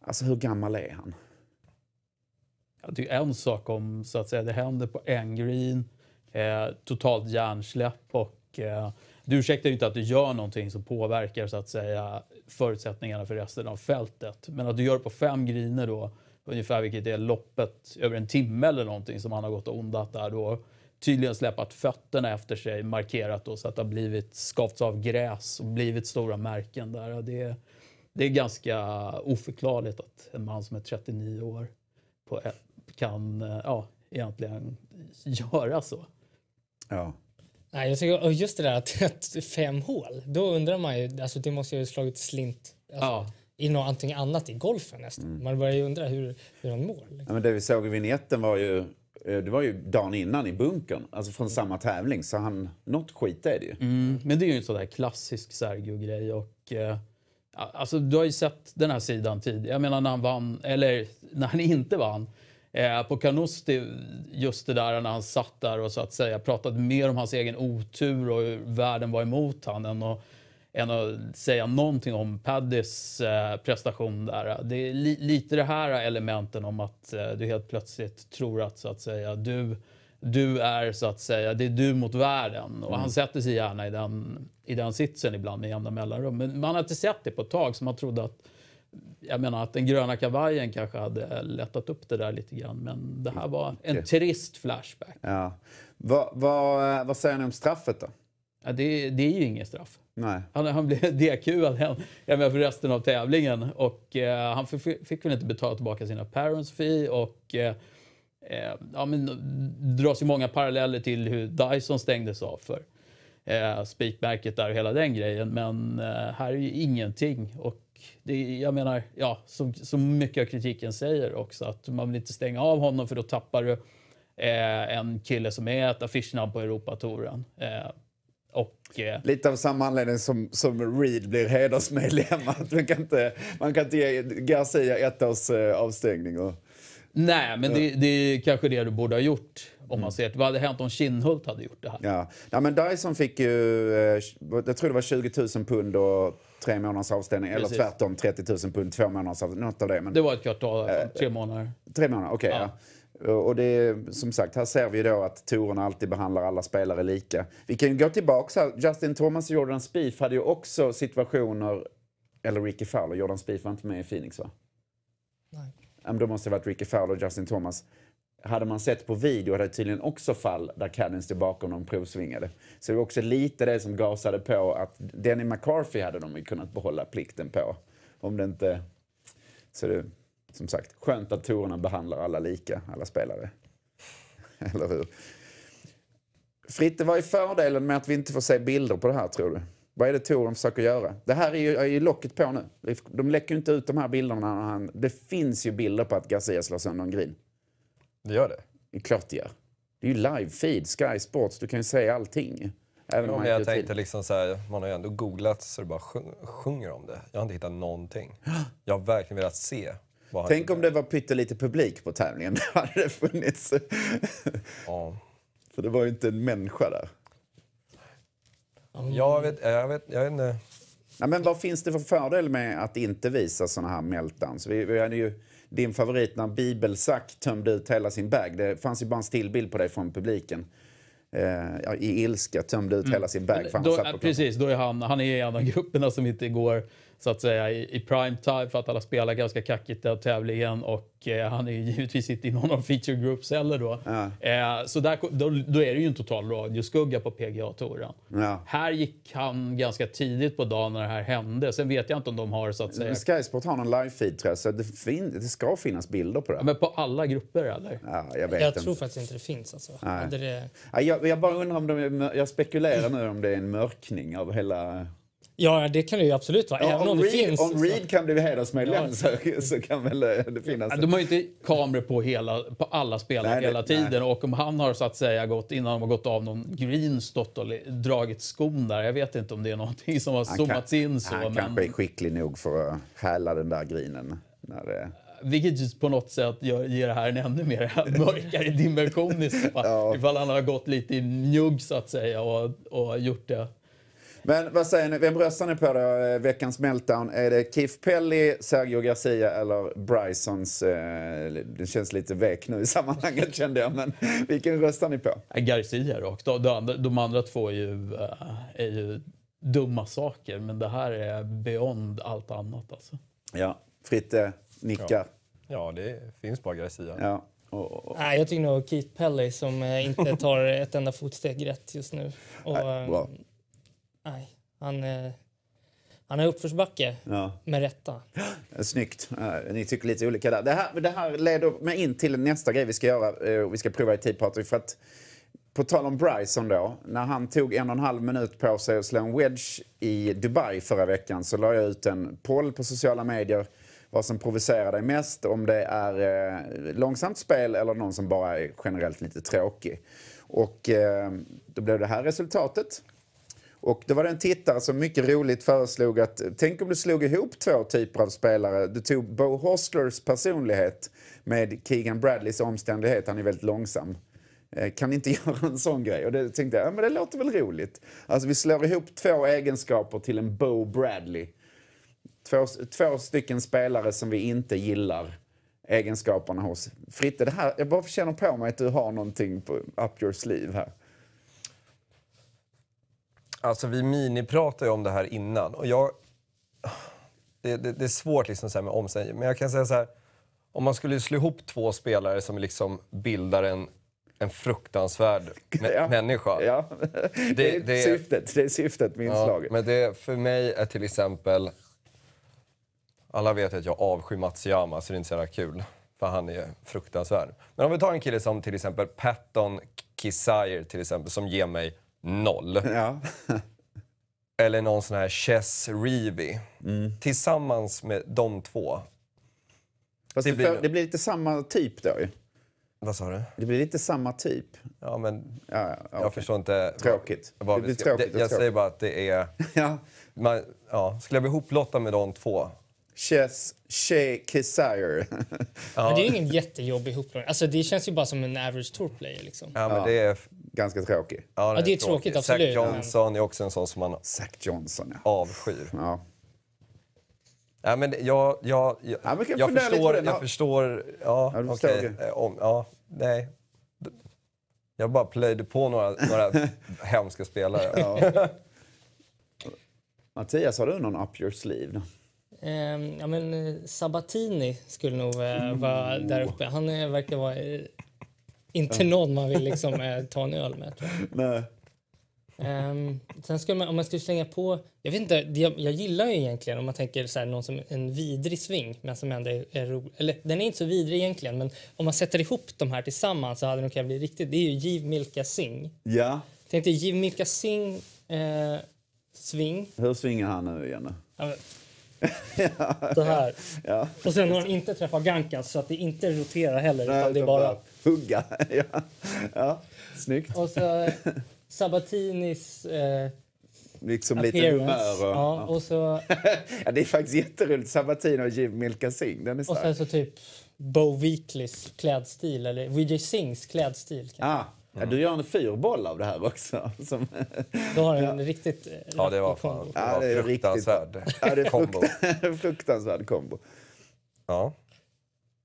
alltså hur gammal är han? Ja, det är en sak om så att säga, det händer på en green, eh, totalt hjärnsläpp och eh, du ursäktar ju inte att du gör någonting som påverkar så att säga förutsättningarna för resten av fältet. Men att du gör det på fem griner då, ungefär vilket är loppet över en timme eller någonting som han har gått och ondat där då tydligen släpat fötterna efter sig markerat då, så att det har blivit skavts av gräs och blivit stora märken där. Det, det är ganska oförklarligt att en man som är 39 år på, kan eh, ja, egentligen göra så. Ja. Nej, jag tycker, och just det där att fem hål, då undrar man ju, alltså det måste ju ha slagit slint. Alltså. Ja i något annat i golfen nästan. Mm. Man börjar ju undra hur, hur han mår. Liksom. Ja, men det vi såg i vinjetten var ju Eh, det var ju dagen innan i bunkern, alltså från samma tävling. Så han, något skit är det ju. Mm, men det är ju en sån där klassisk Sergio-grej. Och, eh, alltså, du har ju sett den här sidan tidigare. Jag menar när han vann, eller när han inte vann. Eh, på Canusti... Eh, just det där när han satt där och så att säga pratade mer om hans egen otur och hur världen var emot honom än att säga någonting om Paddys eh, prestation där. Det är li lite det här elementen om att eh, du helt plötsligt tror att så att säga du, du är så att säga, det är du mot världen. Och mm. han sätter sig gärna i den, i den sitsen ibland med jämna mellanrum. Men man har inte sett det på ett tag så man trodde att jag menar att den gröna kavajen kanske hade lättat upp det där lite grann. Men det här var en trist flashback. Ja. Vad, vad, eh, vad säger ni om straffet då? Ja, det, det är ju inget straff. Nej. Han, han blev DQad för resten av tävlingen. Och, eh, han fick, fick väl inte betala tillbaka sina parents fee. Och, eh, eh ja, men, dras ju många paralleller till hur Dyson stängdes av för eh, spikmärket där och hela den grejen. Men eh, här är ju ingenting. Och det, jag menar, ja, så, så mycket av kritiken säger också att man vill inte stänga av honom för då tappar du eh, en kille som är ett affischnamn på Europatouren. Eh, och, eh... Lite av samma anledning som, som Reed blir hedersmedlem. man, kan inte, man kan inte ge Garcia ett års eh, avstängning. Och... Nej, men det, det är kanske det du borde ha gjort. Om man mm. ser vad hade hänt om Kinhult hade gjort det här? Ja. Nej, men Dyson fick ju, eh, jag tror det var 20 000 pund och tre månaders avstängning. Eller tvärtom 30 000 pund, två månaders avstängning. Något av det. Men, det var ett kvartal, äh, tre månader. Tre månader, okej. Okay, ja. ja. Eh, och det är, som sagt, här ser vi då att torerna alltid behandlar alla spelare lika. Vi kan ju gå tillbaka här. Justin Thomas och Jordan Spieth hade ju också situationer, eller Ricky Fowler, Jordan Spieth var inte med i Phoenix va? Nej. Men Då måste det ha varit Ricky Fowler och Justin Thomas. Hade man sett på video hade det tydligen också fall där Cadden stod bakom dem provsvingade. Så det var också lite det som gasade på att Denny McCarthy hade de ju kunnat behålla plikten på. Om det inte... Så det som sagt, skönt att tourerna behandlar alla lika, alla spelare. Eller hur? Fritte, vad är fördelen med att vi inte får se bilder på det här tror du? Vad är det Toren försöker göra? Det här är ju, är ju locket på nu. De läcker ju inte ut de här bilderna. Han, det finns ju bilder på att Garcia slår sönder en grind. Det gör det? Det är klart det gör. Det är ju live-feed, Sky Sports. Du kan ju se allting. Även om jag tänkte liksom så här, man har ju ändå googlat så det bara sjunger om det. Jag har inte hittat någonting. Jag har verkligen velat se vad Tänk om det var pyttelite publik på tävlingen. Då hade det funnits. Ja. För det var ju inte en människa där. Jag vet, jag vet, jag vet inte. Ja, men vad finns det för fördel med att inte visa såna här meltdowns? Vi, vi hade ju din favorit när Bibelsack tömde ut hela sin bag. Det fanns ju bara en stillbild på dig från publiken. Eh, I ilska tömde ut mm. hela sin bag. För han då, precis, då är han, han är i en av grupperna som inte går så att säga i, i prime time för att alla spelar ganska kackigt den tävlingen och eh, han är ju givetvis inte i någon av feature groups heller då. Ja. Eh, så där, då, då, är det ju en total radioskugga på PGA-touren. Ja. Här gick han ganska tidigt på dagen när det här hände. Sen vet jag inte om de har så att säga... Sky Sport har någon live-feed tror jag, så det, fin- det ska finnas bilder på det. men på alla grupper eller? Ja, jag vet jag inte. tror faktiskt inte det finns alltså. Det... Ja, jag, jag bara undrar om de, jag spekulerar nu om det är en mörkning av hela Ja, det kan det ju absolut vara. Ja, om, Reed, finns, om Reed kan bli hedersmedlem ja. så, så kan väl eh, det finnas... Ja, de har ju inte kameror på, hela, på alla spelare hela nej, tiden. Nej. Och om han har så att säga gått, innan de har gått av någon green stått och dragit skon där. Jag vet inte om det är någonting som har han zoomats kan, in så. Han men... kanske är skicklig nog för att häla den där grinen. När det... Vilket på något sätt ger det här en ännu mer mörkare dimension i så fall. Ja. Ifall han har gått lite i mjugg så att säga och, och gjort det men vad säger ni, vem röstar ni på då? Eh, veckans meltdown. Är det Keith Pelly, Sergio Garcia eller Brysons? Eh, det känns lite vek nu i sammanhanget kände jag. Men vilken röstar ni på? Eh, Garcia rakt av. De, de andra två är ju, eh, är ju dumma saker. Men det här är beyond allt annat alltså. Ja, Fritte nickar. Ja, ja det finns bara Garcia. Ja. Och... Nej, jag tycker nog Keith Pelley som inte tar ett enda fotsteg rätt just nu. Och, Nej, Nej, han, eh, han har uppförsbacke ja. med rätta. Snyggt. Eh, ni tycker lite olika där. Det här, det här leder mig in till nästa grej vi ska göra. Eh, vi ska prova i tid, Patrik. För att, på tal om Bryson då. När han tog en och en halv minut på sig att slå en wedge i Dubai förra veckan så la jag ut en poll på sociala medier vad som provocerar dig mest. Om det är eh, långsamt spel eller någon som bara är generellt lite tråkig. Och eh, då blev det här resultatet. Och det var en tittare som mycket roligt föreslog att tänk om du slog ihop två typer av spelare. Du tog Bo Hostlers personlighet med Keegan Bradleys omständighet. Han är väldigt långsam. Eh, kan inte göra en sån grej? Och det tänkte jag, ja, men det låter väl roligt. Alltså vi slår ihop två egenskaper till en Bo Bradley. Två, två stycken spelare som vi inte gillar egenskaperna hos. Fritte, det här, jag bara känner på mig att du har någonting på up your sleeve här. Alltså vi minipratade ju om det här innan och jag... Det, det, det är svårt liksom så med omständigheter. men jag kan säga så här. Om man skulle slå ihop två spelare som liksom bildar en, en fruktansvärd ja. människa. Ja. Det, det, är syftet, det är syftet med inslaget. Ja, men det, för mig är till exempel... Alla vet att jag avskyr Matsuyama, så det är inte så jävla kul. För han är fruktansvärd. Men om vi tar en kille som till exempel Patton Kisire till exempel, som ger mig noll. Ja. Eller någon sån här Chess Reevy. Mm. Tillsammans med de två. Fast det, blir, för, det blir lite samma typ då ju. Vad sa du? Det blir lite samma typ. Ja, men ja, ja, okay. jag förstår inte. Tråkigt. Vad, det blir tråkigt jag, jag säger bara att det är... ja. Man, ja. Skulle jag bli hoplottad med de två? Chess, Che Kesire. ja. det är ingen jättejobbig hoplottning. Alltså, det känns ju bara som en average tourplayer. Liksom. Ja, men det är ganska tråkig. Ja, det, ja, det är tråkigt, tråkigt absolut. Zac Johnson är också en sån som man Zac Johnson, ja. avskyr. Ja. Ja, men jag, jag, jag, ja, men jag förstår... Jag förstår... Ja, ja, okay. Om, ja, nej. Jag bara plöjde på några, några hemska spelare. Ja. Mattias, har du någon up your sleeve? Då? Ehm, ja, men eh, Sabatini skulle nog eh, vara oh. där uppe. Han eh, verkar vara inte någon man vill liksom, eh, ta en öl med. Nej. Um, sen skulle man, om man skulle slänga på... Jag vet inte, jag, jag gillar ju egentligen om man tänker så här, någon som en vidrig sving men som ändå är, är rolig. Eller den är inte så vidrig egentligen men om man sätter ihop de här tillsammans så hade den kunnat bli riktigt... Det är ju Jiv Milka Sing. Ja. Tänk dig Jiv Milka Singh eh, sving. Hur svingar han nu igen? Ja, men, ja, så här. Ja. Och sen har han inte träffat Gankas så att det inte roterar heller. Nej, utan det är bara... bara hugga. ja. ja, snyggt. Och så eh, Sabatinis... Eh, liksom appearance. lite humör. Och, ja, och så... ja, det är faktiskt jätteroligt. Sabatini och Jiv Milka Singh. Den är stark. och sen så typ Bo Weekleys klädstil, eller Vijay Singhs klädstil. Ah, Ja, du gör en fyrboll av det här också. Som... Du har en ja. riktigt Ja, det var, fan, ja, det är fruktansvärd Ja, det är kombo. fruktansvärd kombo. Ja.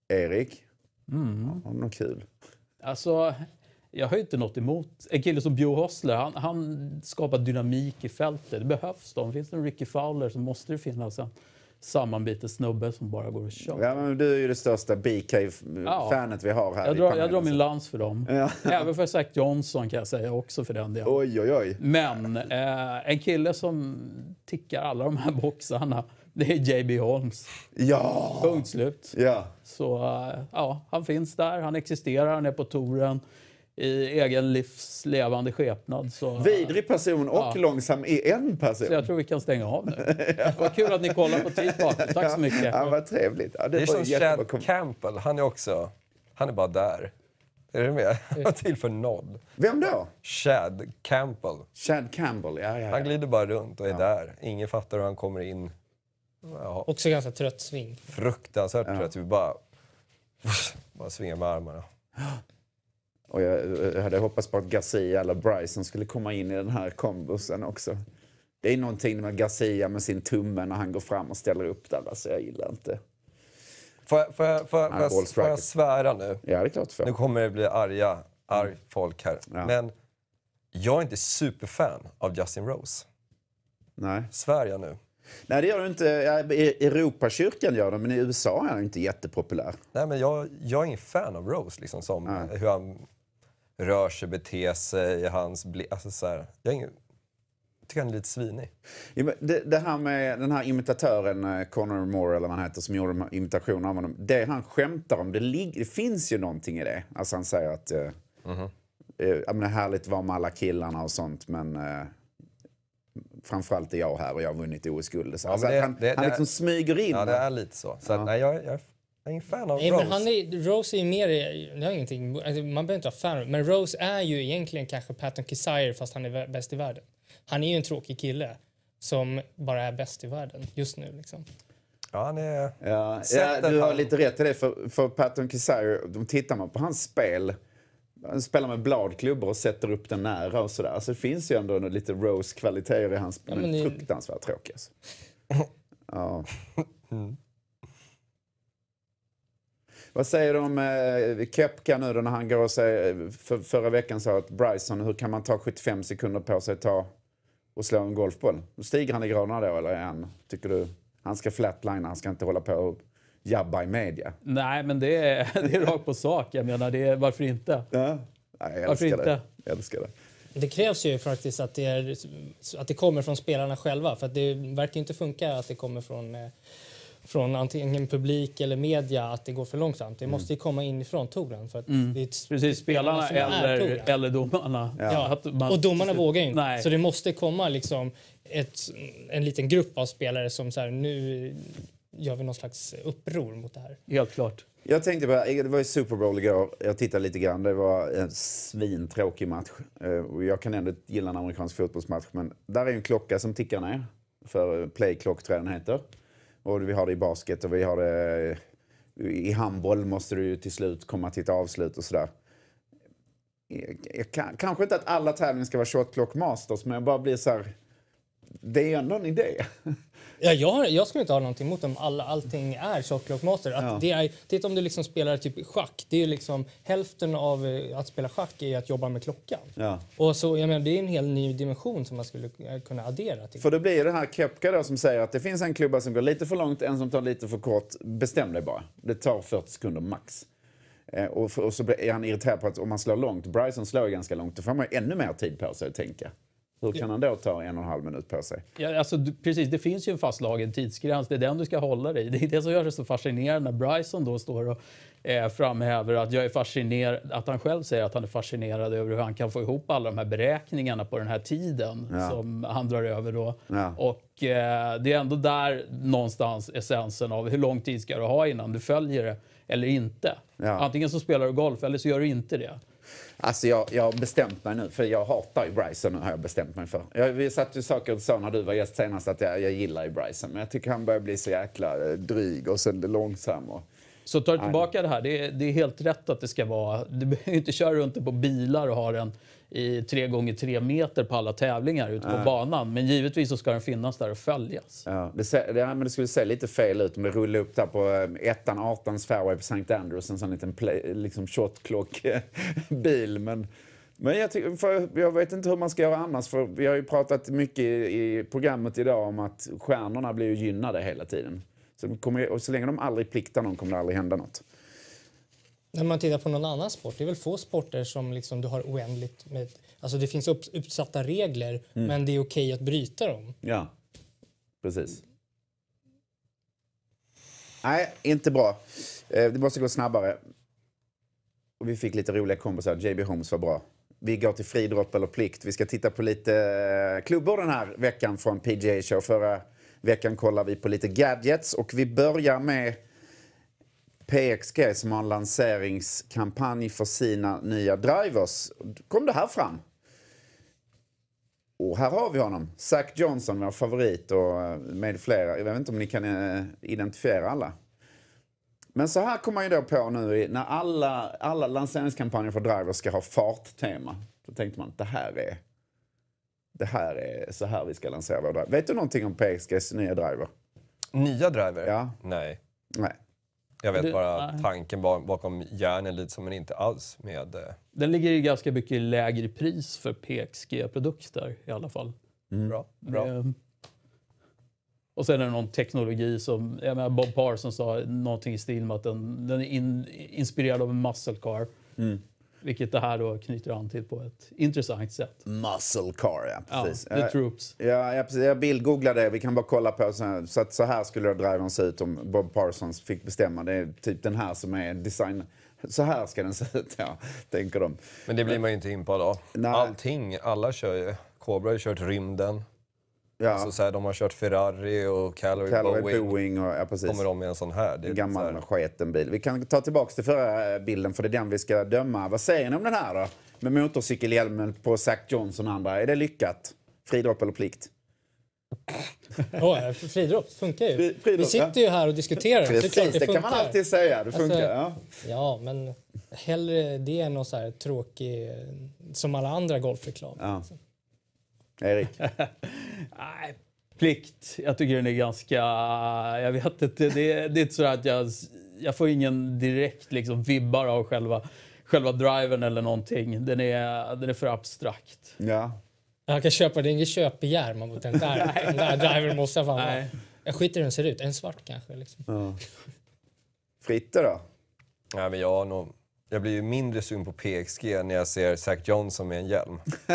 Erik, mm. har du något kul? Alltså, jag har ju inte något emot en kille som Bjo Hossler. Han, han skapar dynamik i fältet. Det behövs. Finns det en Ricky Fowler så måste det finnas en sammanbiten snubbe som bara går och kör. Ja, men du är ju det största BK-fanet ja. vi har här jag drar, jag drar min lans för dem. Ja. Även för Zac Johnson kan jag säga också för den delen. Oj, oj, oj. Men eh, en kille som tickar alla de här boxarna det är JB Holmes. Ja! Punkt slut. Ja. Så eh, ja, han finns där, han existerar, han är på touren i egen livs levande skepnad. Så, Vidrig person och ja. långsam i en person. Så jag tror vi kan stänga av nu. Vad kul att ni kollar på tid, Patrik. Tack så mycket. Ja, vad trevligt. Ja, det, det är som Chad Campbell. Han är också... Han är bara där. Är du med? Han till för noll. Vem då? Chad Campbell. Chad Campbell, ja, ja, Han glider bara runt och är där. Ingen fattar hur han kommer in. Också ganska trött sving. Fruktansvärt trött. Vi bara, bara svingar med armarna. Och jag, hade hoppats på att Garcia eller Bryson skulle komma in i den här kombusen också. Det är någonting med Garcia med sin tumme när han går fram och ställer upp den. Alltså jag gillar inte. Får jag, får jag, jag, jag, svära nu? Ja, det är klart för. Nu kommer det bli arga, arg mm. folk här. Ja. Men jag är inte superfan av Justin Rose. Nej. Svär jag nu. Nej, det gör du inte. Europakyrkan gör det, men i USA är han inte jättepopulär. Nej, men jag, jag är ingen fan av Rose, liksom, som hur han rör sig, beter sig, hans blick. Alltså så här, jag, ingen, jag tycker han är lite svinig. Ja, det, det, här med den här imitatören, eh, Connor Moore eller vad han heter, som gjorde imitationen av honom. Det han skämtar om, det, det, finns ju någonting i det. Alltså han säger att mm -hmm. ja, det är härligt att vara med alla killarna och sånt, men framförallt är jag här och jag har vunnit OS-guld. Ja, alltså han, han liksom smyger in. Ja, det är lite så. så att, nej, jag, jag, jag är ingen fan av Nej, Rose. Men han är, Rose är mer... Det har ingenting, alltså, man behöver inte vara fan Men Rose är ju egentligen kanske Patton Kesire fast han är bäst i världen. Han är ju en tråkig kille som bara är bäst i världen just nu. Liksom. Ja, han är... Ja, ja du har lite rätt i det. För, för Patton Kesire, de tittar man på hans spel han spelar med bladklubbor och sätter upp den nära och sådär. Alltså det finns ju ändå lite Rose-kvaliteter i hans... Ja, men, men ni... fruktansvärt tråkig alltså. ja. mm. Vad säger du om eh, Kepka nu då när han går och säger, för, förra veckan sa att Bryson, hur kan man ta 75 sekunder på sig att ta och slå en golfboll? Stiger han i graderna då eller är han, tycker du, han ska flatlina, han ska inte hålla på och jabba i media? Nej, men det är, det är rakt på sak. Jag menar, det är, varför inte? Ja. jag varför inte? Det. Jag älskar det. Det krävs ju faktiskt att det, är, att det kommer från spelarna själva för det verkar inte funka att det kommer från eh, från antingen publik eller media att det går för långsamt. Det mm. måste ju komma inifrån touren. För att mm. det är Precis, spelarna, eller, eller domarna. Ja. ja. Man, och domarna vågar inte. Nej. Så det måste komma liksom ett, en liten grupp av spelare som så här, nu gör vi någon slags uppror mot det här. Helt klart. Jag tänkte på, det var ju Super Bowl igår. Jag tittade lite grann. Det var en svintråkig match. Eh, och jag kan ändå gilla en amerikansk fotbollsmatch, men där är en klocka som tickar ner. För play clock tror jag den heter. Och vi har det i basket och vi har det eh, i handboll måste du till slut komma till ett avslut och sådär. Eh, eh, kan, kanske inte att alla tävlingar ska vara shot clock masters men jag bara blir så här, Det är ändå en idé. Ja, jag, jag skulle inte ha någonting emot om all, allting är shot clock master. Att ja. det är, titta om du liksom spelar typ schack. Det är liksom, hälften av eh, att spela schack är att jobba med klockan. Ja. Och så, jag menar, det är en hel ny dimension som man skulle kunna addera. Till. För då blir det här Kepka då som säger att det finns en klubba som går lite för långt, en som tar lite för kort. Bestäm dig bara. Det tar 40 sekunder max. Eh, och, och så är han irriterad på att om man slår långt, Bryson slår ganska långt, då får man ännu mer tid på sig att tänka. Hur kan han då ta en och en halv minut på sig? Ja, alltså, precis, det finns ju en fastlagen tidsgräns. Det är den du ska hålla dig i. Det är det som gör det så fascinerande när Bryson då står och eh, framhäver att jag är fascinerad, att han själv säger att han är fascinerad över hur han kan få ihop alla de här beräkningarna på den här tiden ja. som han drar över då. Ja. Och eh, det är ändå där någonstans essensen av hur lång tid ska du ha innan du följer det eller inte. Ja. Antingen så spelar du golf eller så gör du inte det. Alltså jag, jag har bestämt mig nu, för jag hatar ju Bryson nu har jag bestämt mig för. Jag, vi satt ju saker och sa när du var gäst senast att jag, jag gillar ju Bryson. Men jag tycker han börjar bli så jäkla eh, dryg och sen långsam. Och, så tar du tillbaka det här. Det är, det är, helt rätt att det ska vara... Du behöver inte köra runt på bilar och ha en i 3 gånger 3 meter på alla tävlingar ute på ja. banan. Men givetvis så ska den finnas där och följas. Ja, det, ser, det, men det skulle se lite fel ut om det rullade upp där på eh, ettan, 18 fairway på St. Andrews. En sån liten play, liksom shot clock-bil. Eh, men... Men jag, tycker, jag, vet inte hur man ska göra annars. För vi har ju pratat mycket i, i programmet idag om att stjärnorna blir gynnade hela tiden. Så, kommer, och så länge de aldrig pliktar någon kommer det aldrig hända något. När man tittar på någon annan sport, det är väl få sporter som liksom du har oändligt med... Alltså det finns upp, uppsatta regler, mm. men det är okej att bryta dem. Ja, precis. Nej, inte bra. Eh, det måste gå snabbare. Och vi fick lite roliga kompisar. JB Holmes var bra. Vi går till fridropp eller plikt. Vi ska titta på lite eh, klubbor den här veckan från PGA Show. Förra veckan kollade vi på lite gadgets och vi börjar med PXG som har en lanseringskampanj för sina nya drivers. kom det här fram. Och här har vi honom. Zach Johnson, vår favorit och eh, med flera. Jag vet inte om ni kan eh, identifiera alla. Men så här kommer man ju då på nu när alla, alla lanseringskampanjer för drivers ska ha farttema. Då tänkte man det här är det här är så här vi ska lansera vår driver. Vet du någonting om PXGs nya driver? Nya driver? Ja. Nej. Nej. Jag vet du, bara tanken bakom järnen är lite som men inte alls med... Eh, den ligger i ganska mycket lägre pris för PXG-produkter i alla fall. Mm. Bra. Bra. Det, och sen är det någon teknologi som, jag menar Bob Parson sa någonting i stil med att den, den är in, inspirerad av en muscle car. Mm. Vilket det här då knyter an till på ett intressant sätt. Muscle car, ja. Precis. Ja, the jag, troops. Ja, ja, precis. Jag bildgooglade, vi kan bara kolla på. Så, så, så här skulle drivern se ut om Bob Parsons fick bestämma. Det är typ den här som är design... Så här ska den se ut, ja, tänker de. Men det blir man ju inte impad av. Allting, alla kör ju. Cobra har ju kört rymden. Ja. Alltså, så här, de har kört Ferrari och Calvary, Calvary Boeing. Boeing och, ja, precis. Kommer de i en sån här? Det är en gammal här... sketen bil. Vi kan ta tillbaka till förra eh, bilden för det är den vi ska döma. Vad säger ni om den här då? Med motorcykelhjälmen på Zac Johnson och andra. Är det lyckat? Fridropp eller plikt? oh, eh, fridropp funkar ju. fridrop, vi sitter ju här och diskuterar. Precis, det, det, det, kan man alltid säga. Det alltså, funkar, alltså, ja. ja. men hellre det än något så här tråkig eh, som alla andra golfreklam. Ja. Alltså. Erik? Nej, plikt. Jag tycker den är ganska... Jag vet inte. Det, det är inte så att jag... Jag får ingen direkt liksom vibbar av själva, själva driven eller någonting. Den är, den är för abstrakt. Ja. Jag kan köpa, det är inget köpbegär Man mot den där. den där drivern måste jag fan Jag skiter i hur den ser ut. En svart kanske. Liksom. Ja. Fritte då? Ja, men jag har nog jag blir ju mindre sugen på PXG när jag ser Zach Johnson med en hjälm.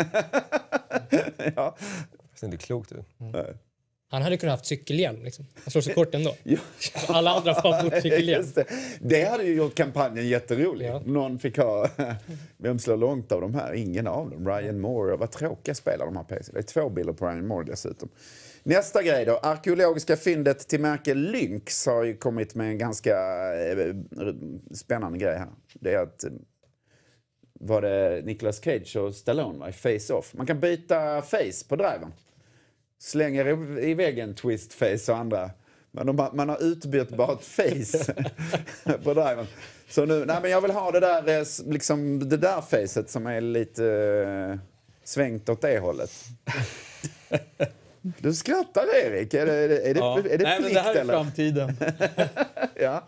ja. Det ser inte klokt ut. Mm. Han hade kunnat ha cykelhjälm. Liksom. Han slår sig kort ändå. Alla andra får ha cykelhjälm. Det. det. hade ju gjort kampanjen jätterolig. Ja. Någon fick ha... Vem slår långt av de här? Ingen av dem. Ryan Moore. Vad tråkiga spelare de har, PC. Det är två bilder på Ryan Moore dessutom. Nästa grej då. Arkeologiska fyndet till märke Lynx har ju kommit med en ganska eh, spännande grej här. Det är att eh, var det Nicolas Cage och Stallone va? Face-Off. Man kan byta face på driven. Slänger i väggen twist-face och andra. Man har man har utbytbart face på driven. Så nu, nej men jag vill ha det där, eh, liksom, det där facet som är lite uh, svängt åt det hållet. Du skrattar, Erik. Är det, är det, ja. är det Nej, men Det här är eller? framtiden. ja.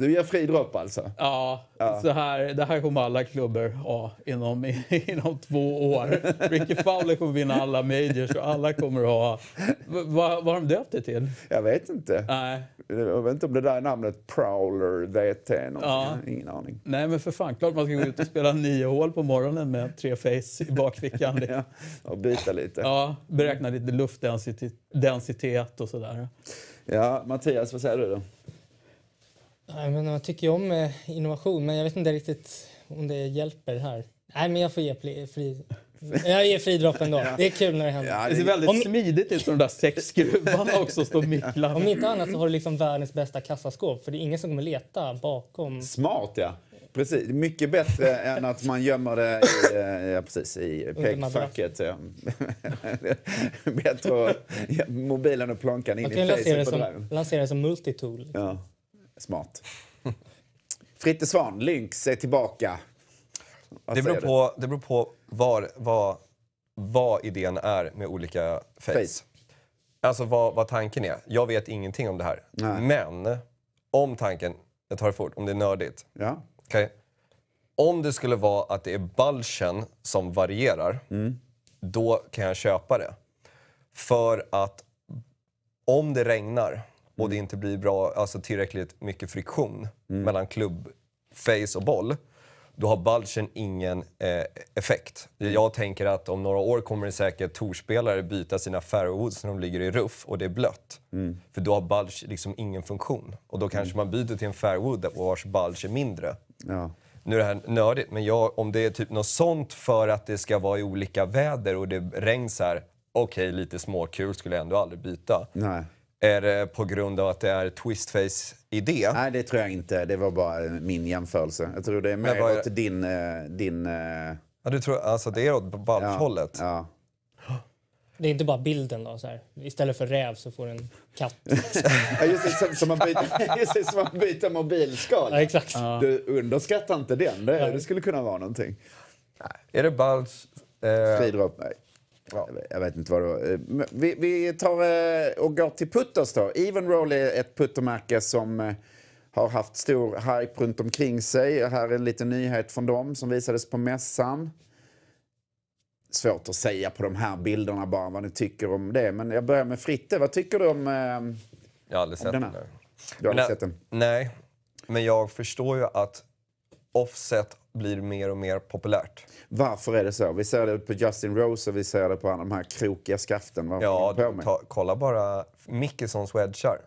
Du gör fri dropp alltså? Ja, ja, Så här, det här kommer alla klubbor ha inom, inom två år. Ricky Fowler kommer vinna alla majors och alla kommer ha... Vad har de döpt det till? Jag vet inte. Nej. Jag vet inte om det där är namnet Prowler VT ja. Ingen aning. Nej men för fan, klart man ska gå ut och spela nio hål på morgonen med tre face i bakfickan. ja, och byta lite. Ja, beräkna lite luftdensitet och sådär. Ja, Mattias, vad säger du då? Jag, menar, jag tycker om eh, innovation, men jag vet inte riktigt om det hjälper här. Nej, men jag får ge fri... fri jag ger fridropp ändå. ja. Det är kul när det händer. Ja, det ser väldigt om... smidigt ut som de där sexskruvarna också står micklar. Om inte annat så har du liksom världens bästa kassaskåp för det är ingen som kommer leta bakom. Smart ja. Precis, mycket bättre än att man gömmer det i, eh, ja, precis, i pekfacket. Ja. bättre att ja, mobilen och plånkan in i facet. Man kan lansera det som multitool. Liksom. Ja. Smart. Fritte Svan, Lynx är tillbaka. det beror, på, det beror på var, var, vad idén är med olika face. face. Alltså vad, vad, tanken är. Jag vet ingenting om det här. Nej. Men om tanken, jag tar det fort, om det är nördigt. Ja. Okay. Om det skulle vara att det är balchen som varierar, mm. då kan jag köpa det. För att om det regnar och det inte blir bra, alltså tillräckligt mycket friktion mm. mellan klubbface och boll, då har bulgen ingen eh, effekt. Mm. Jag tänker att om några år kommer det säkert torspelare byta sina fairwoods när de ligger i ruff och det är blött. Mm. För då har bulge liksom ingen funktion. Och då mm. kanske mm. man byter till en fairwood vars bulge är mindre. Ja. Nu är det här nördigt, men jag, om det är typ något sånt för att det ska vara i olika väder och det regns här, okej, okay, lite småkul skulle jag ändå aldrig byta. Nej. Är det på grund av att det är Twistface-idé? Nej, det tror jag inte. Det var bara min jämförelse. Jag tror det är mer åt din... Eh, din eh, ja, du tror, alltså det är åt balthållet? Ja, ja. Det är inte bara bilden då? Så här. Istället för räv så får du en katt. ja, just det, som, som man byter, som man byter mobilskal. Ja, exakt. Ja. Du underskattar inte den. Det, det skulle kunna vara någonting. Nej. Är det balls... Eh... Fridropp? Nej. Ja. Jag vet inte vad det var. Eh, vi, vi tar eh, och går till putters då. Evenroll är ett puttermärke som eh, har haft stor hype runt omkring sig. Här är en liten nyhet från dem som visades på mässan. Svårt att säga på de här bilderna bara vad ni tycker om det. Men jag börjar med Fritte. Vad tycker du om, jag har aldrig sett den här? Du har aldrig sett den? Nej, men jag förstår ju att Offset blir mer och mer populärt. Varför är det så? Vi ser det på Justin Rose och vi ser det på de här krokiga skaften. Varför ja, på med? Ta, kolla bara Mickelsons wedgar.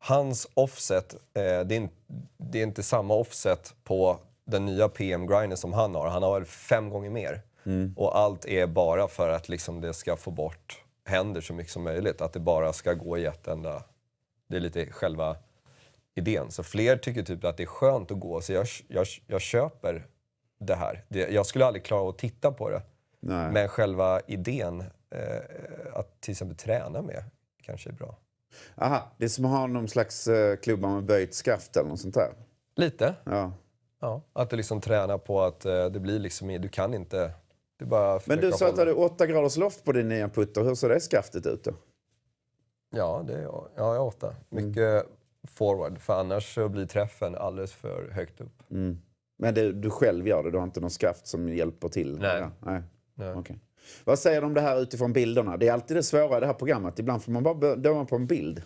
Hans offset, eh, det, är in, det, är inte samma offset på den nya PM-grinden som han har. Han har väl fem gånger mer. Mm. Och allt är bara för att liksom det ska få bort händer så mycket som möjligt. Att det bara ska gå i ett enda... Det är lite själva idén. Så fler tycker typ att det är skönt att gå, så jag, jag, jag köper det här. Det, jag skulle aldrig klara av att titta på det. Nej. Men själva idén eh, att till exempel träna med kanske är bra. Aha, det är som att ha någon slags eh, klubba med böjt skaft eller något sånt där? Lite. Ja. ja. Att du liksom tränar på att eh, det blir liksom, du kan inte... Du bara Men du sa att du hade 8 graders loft på din nya putter. Hur ser det skaftet ut då? Ja, det är, ja, jag har åtta. Mm. Mycket, mm forward, för annars så blir träffen alldeles för högt upp. Mm. Men det, du själv gör det? Du har inte någon skaft som hjälper till? Nej. Ja, nej. nej. Okay. Vad säger du om det här utifrån bilderna? Det är alltid det svåra i det här programmet. Ibland får man bara döma på en bild.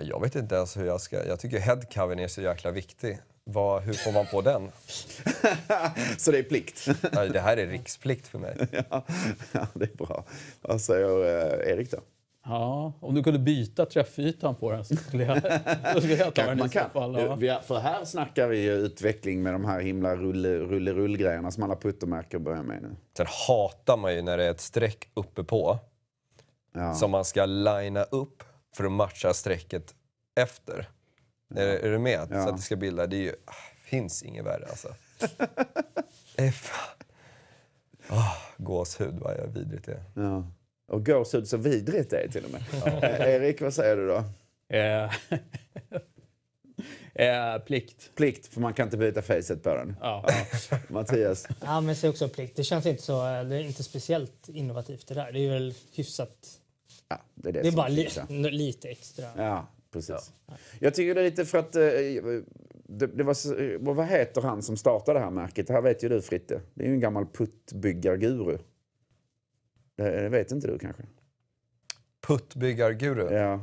jag vet inte ens hur jag ska... Jag tycker headcovern är så jäkla viktig. Vad, hur får man på den? så det är plikt? det här är riksplikt för mig. ja, ja, det är bra. Vad säger eh, Erik då? Ja, om du kunde byta träffytan på den så skulle jag, så skulle jag ta den man i kan. fall. Ja. För här snackar vi ju utveckling med de här himla rulle rulle grejerna som alla puttermärken börjar med nu. Sen hatar man ju när det är ett streck uppe på ja. som man ska linea upp för att matcha strecket efter. Ja. Är, är, du med? Ja. Så att det ska bilda. Det är ju, ah, finns inget värre alltså. det Oh, ah, gåshud vad vidrigt det är. Ja. Och gåshud så vidrigt det är till och med. Ja. Eh, Erik, vad säger du då? Eh, eh, plikt. Plikt, för man kan inte byta facet på den. Ja. ja. Mattias? Ja, men jag också plikt. Det känns inte så... Det är inte speciellt innovativt det där. Det är väl hyfsat... Ja, det är, det det är bara li lite extra. Ja, precis. Ja. Jag tycker det är lite för att... Eh, det, det var, vad heter han som startade det här märket? Det här vet ju du Fritte. Det är ju en gammal puttbyggarguru. Det vet inte du kanske? Puttbyggarguru? Ja.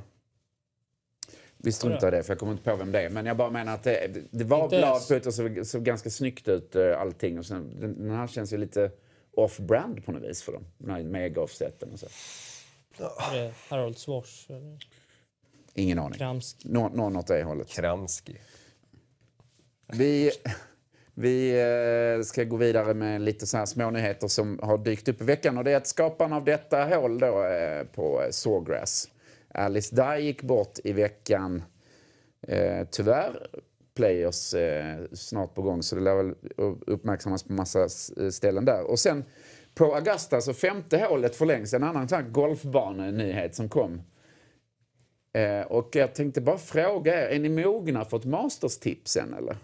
Vi struntar i det, för jag kommer inte på vem det är. Men jag bara menar att det, det var bladputt och så, så ganska snyggt ut eh, allting. Och sen, den här känns ju lite off-brand på något vis för dem. Den här mega-offseten och så. Är det Harold Swash? Ingen aning. Kramski. Nå, någon åt det hållet. Kramski. Vi... Vi eh, ska gå vidare med lite så här smånyheter som har dykt upp i veckan. Och det är att skaparen av detta hål då, eh, på Sawgrass, Alice Dye, gick bort i veckan. Eh, tyvärr. Players snart på gång så det lär väl uppmärksammas på massa ställen där. Och sen på Augusta, så femte hålet förlängs. En annan sån golfbanenyhet som kom. och jag tänkte bara fråga er, är ni mogna för ett masterstips än eller?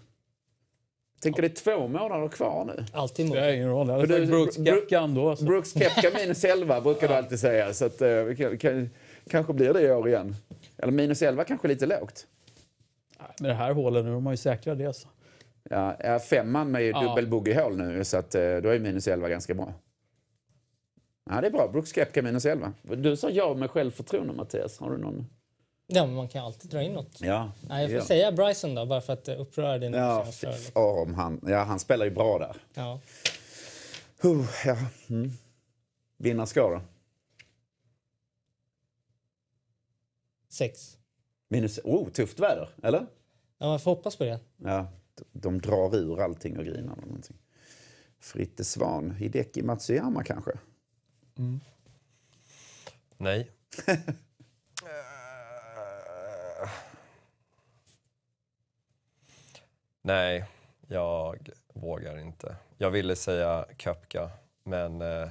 Tänker det är två månader kvar nu. Alltid månader. Det är ingen roll. Jag hade Brooks Kepka ändå. Alltså. Brooks Kepka minus 11 brukar du alltid säga. Så att, uh, kan, kan, kanske blir det i år igen. Eller minus 11 kanske lite lågt. Med det här hålet nu, de har ju säkrat det. Alltså. Ja, femman med ju ja. dubbel boogiehål nu, så att, eh, då är minus 11 ganska bra. Ja, det är bra. Brooks Kepka minus 11. Du sa ja med självförtroende, Mattias. Har du någon? Ja, men man kan alltid dra in något. Ja, Nej, jag får ja. säga Bryson då, bara för att uppröra din ja, om han, ja, han spelar ju bra där. Ja. Uh, ja. Mm. Vinnarskåra? Sex. Minus... Oh, tufft väder, eller? Ja, man får hoppas på det. Ja, de drar ur allting och grinar. Eller någonting. Fritte Svan, Hideki Matsuyama kanske? Mm. Nej. Nej, jag vågar inte. Jag ville säga Köpka, men eh,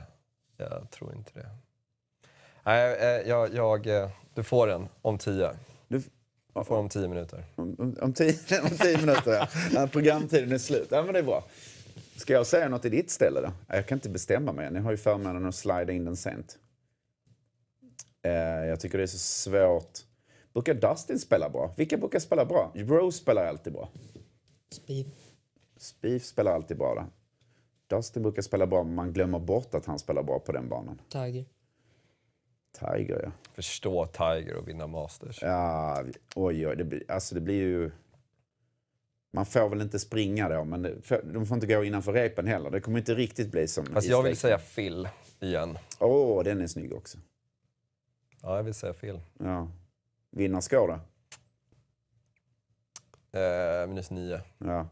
jag tror inte det. Nej, eh, jag, jag, eh, du får den om tio. Du, du får om tio minuter. Om, om, om, tio, om tio minuter, ja. Programtiden är slut. Ja, men det är bra. Ska jag säga något i ditt ställe då? Jag kan inte bestämma mig. Ni har ju förmånen att slida in den sent. Eh, jag tycker det är så svårt. Brukar Dustin spela bra? Vilka brukar spela bra? Rose spelar alltid bra. Spiv. Spiv spelar alltid bra Dustin brukar spela bra, men man glömmer bort att han spelar bra på den banan. Tiger. Tiger, ja. Förstå Tiger och vinna Masters. Ja, oj, oj. Det blir, alltså det blir ju... Man får väl inte springa då, men det, för, de får inte gå innanför repen heller. Det kommer inte riktigt bli som... Fast jag vill säga Phil igen. Åh, oh, den är snygg också. Ja, jag vill säga Phil. Ja. Vinnarskår då? Eh, minus nio. Ja.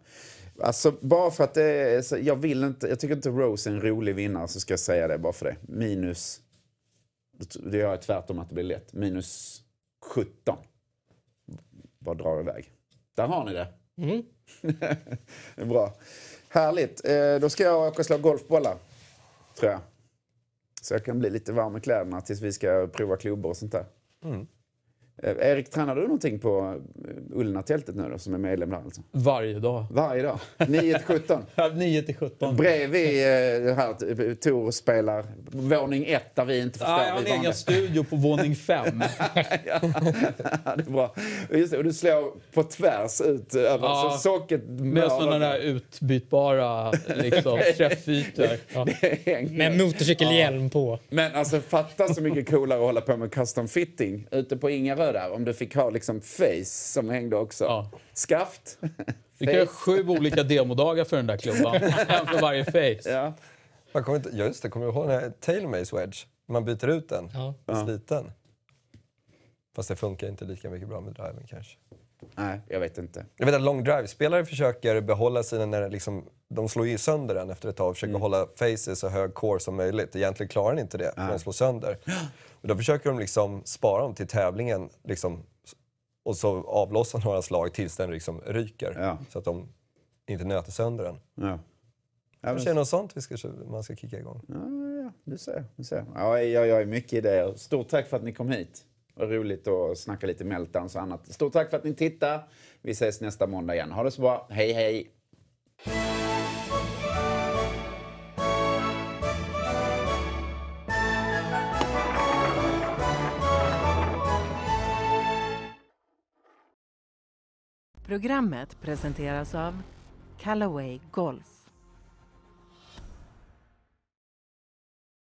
Alltså bara för att det är, så, jag vill inte, jag tycker inte Rose är en rolig vinnare så ska jag säga det bara för det. Minus, det gör jag tvärtom att det blir lätt. Minus 17. Bara drar iväg. Där har ni det. Mm. det är bra. Härligt. Eh, då ska jag åka och slå golfbollar. Tror jag. Så jag kan bli lite varm i kläderna tills vi ska prova klubbor och sånt där. Mm. Eh, Erik, tränar du någonting på eh, Ullnatältet nu då, som är medlem där alltså? Varje dag. Varje dag? 9 till 17? 9 till 17. Bredvid eh, eh, Tor spelar våning 1 där vi inte förstår. Ah, jag har en egen studio på våning 5. ja, det är bra. Just det, och du slår på tvärs ut över ah, så socket Med sådana där utbytbara liksom, träffytor. Ja. Med motorcykelhjälm ah. på. Men alltså fatta så mycket coolare att hålla på med custom fitting ute på Ingarö göra där om du fick ha liksom face som hängde också? Ja. Skaft? Du kan ha sju olika demodagar för den där klubban. en för varje face. Ja. Man kommer inte, just det, kommer du ihåg den här tailmaze wedge? Man byter ut den, ja. sliten. Fast det funkar inte lika mycket bra med driven kanske. Nej, jag vet inte. Jag vet att long drive-spelare försöker behålla sina när liksom, de slår ju sönder den efter ett tag och försöker mm. hålla faces så hög core som möjligt. Egentligen klarar den inte det, Nej. för slår sönder. Och då försöker de liksom spara dem till tävlingen liksom, och så avlossa några slag tills den liksom ryker. Ja. Så att de inte nöter sönder den. Ja. Ja, Kanske är något sånt vi ska, man ska kicka igång. Ja, ja. Du ser. Du ser. Ja, jag, jag är mycket idéer. Stort tack för att ni kom hit. Vad roligt att snacka lite meltdowns och annat. Stort tack för att ni tittade. Vi ses nästa måndag igen. Ha det så bra. Hej, hej! Programmet presenteras av Callaway Golf.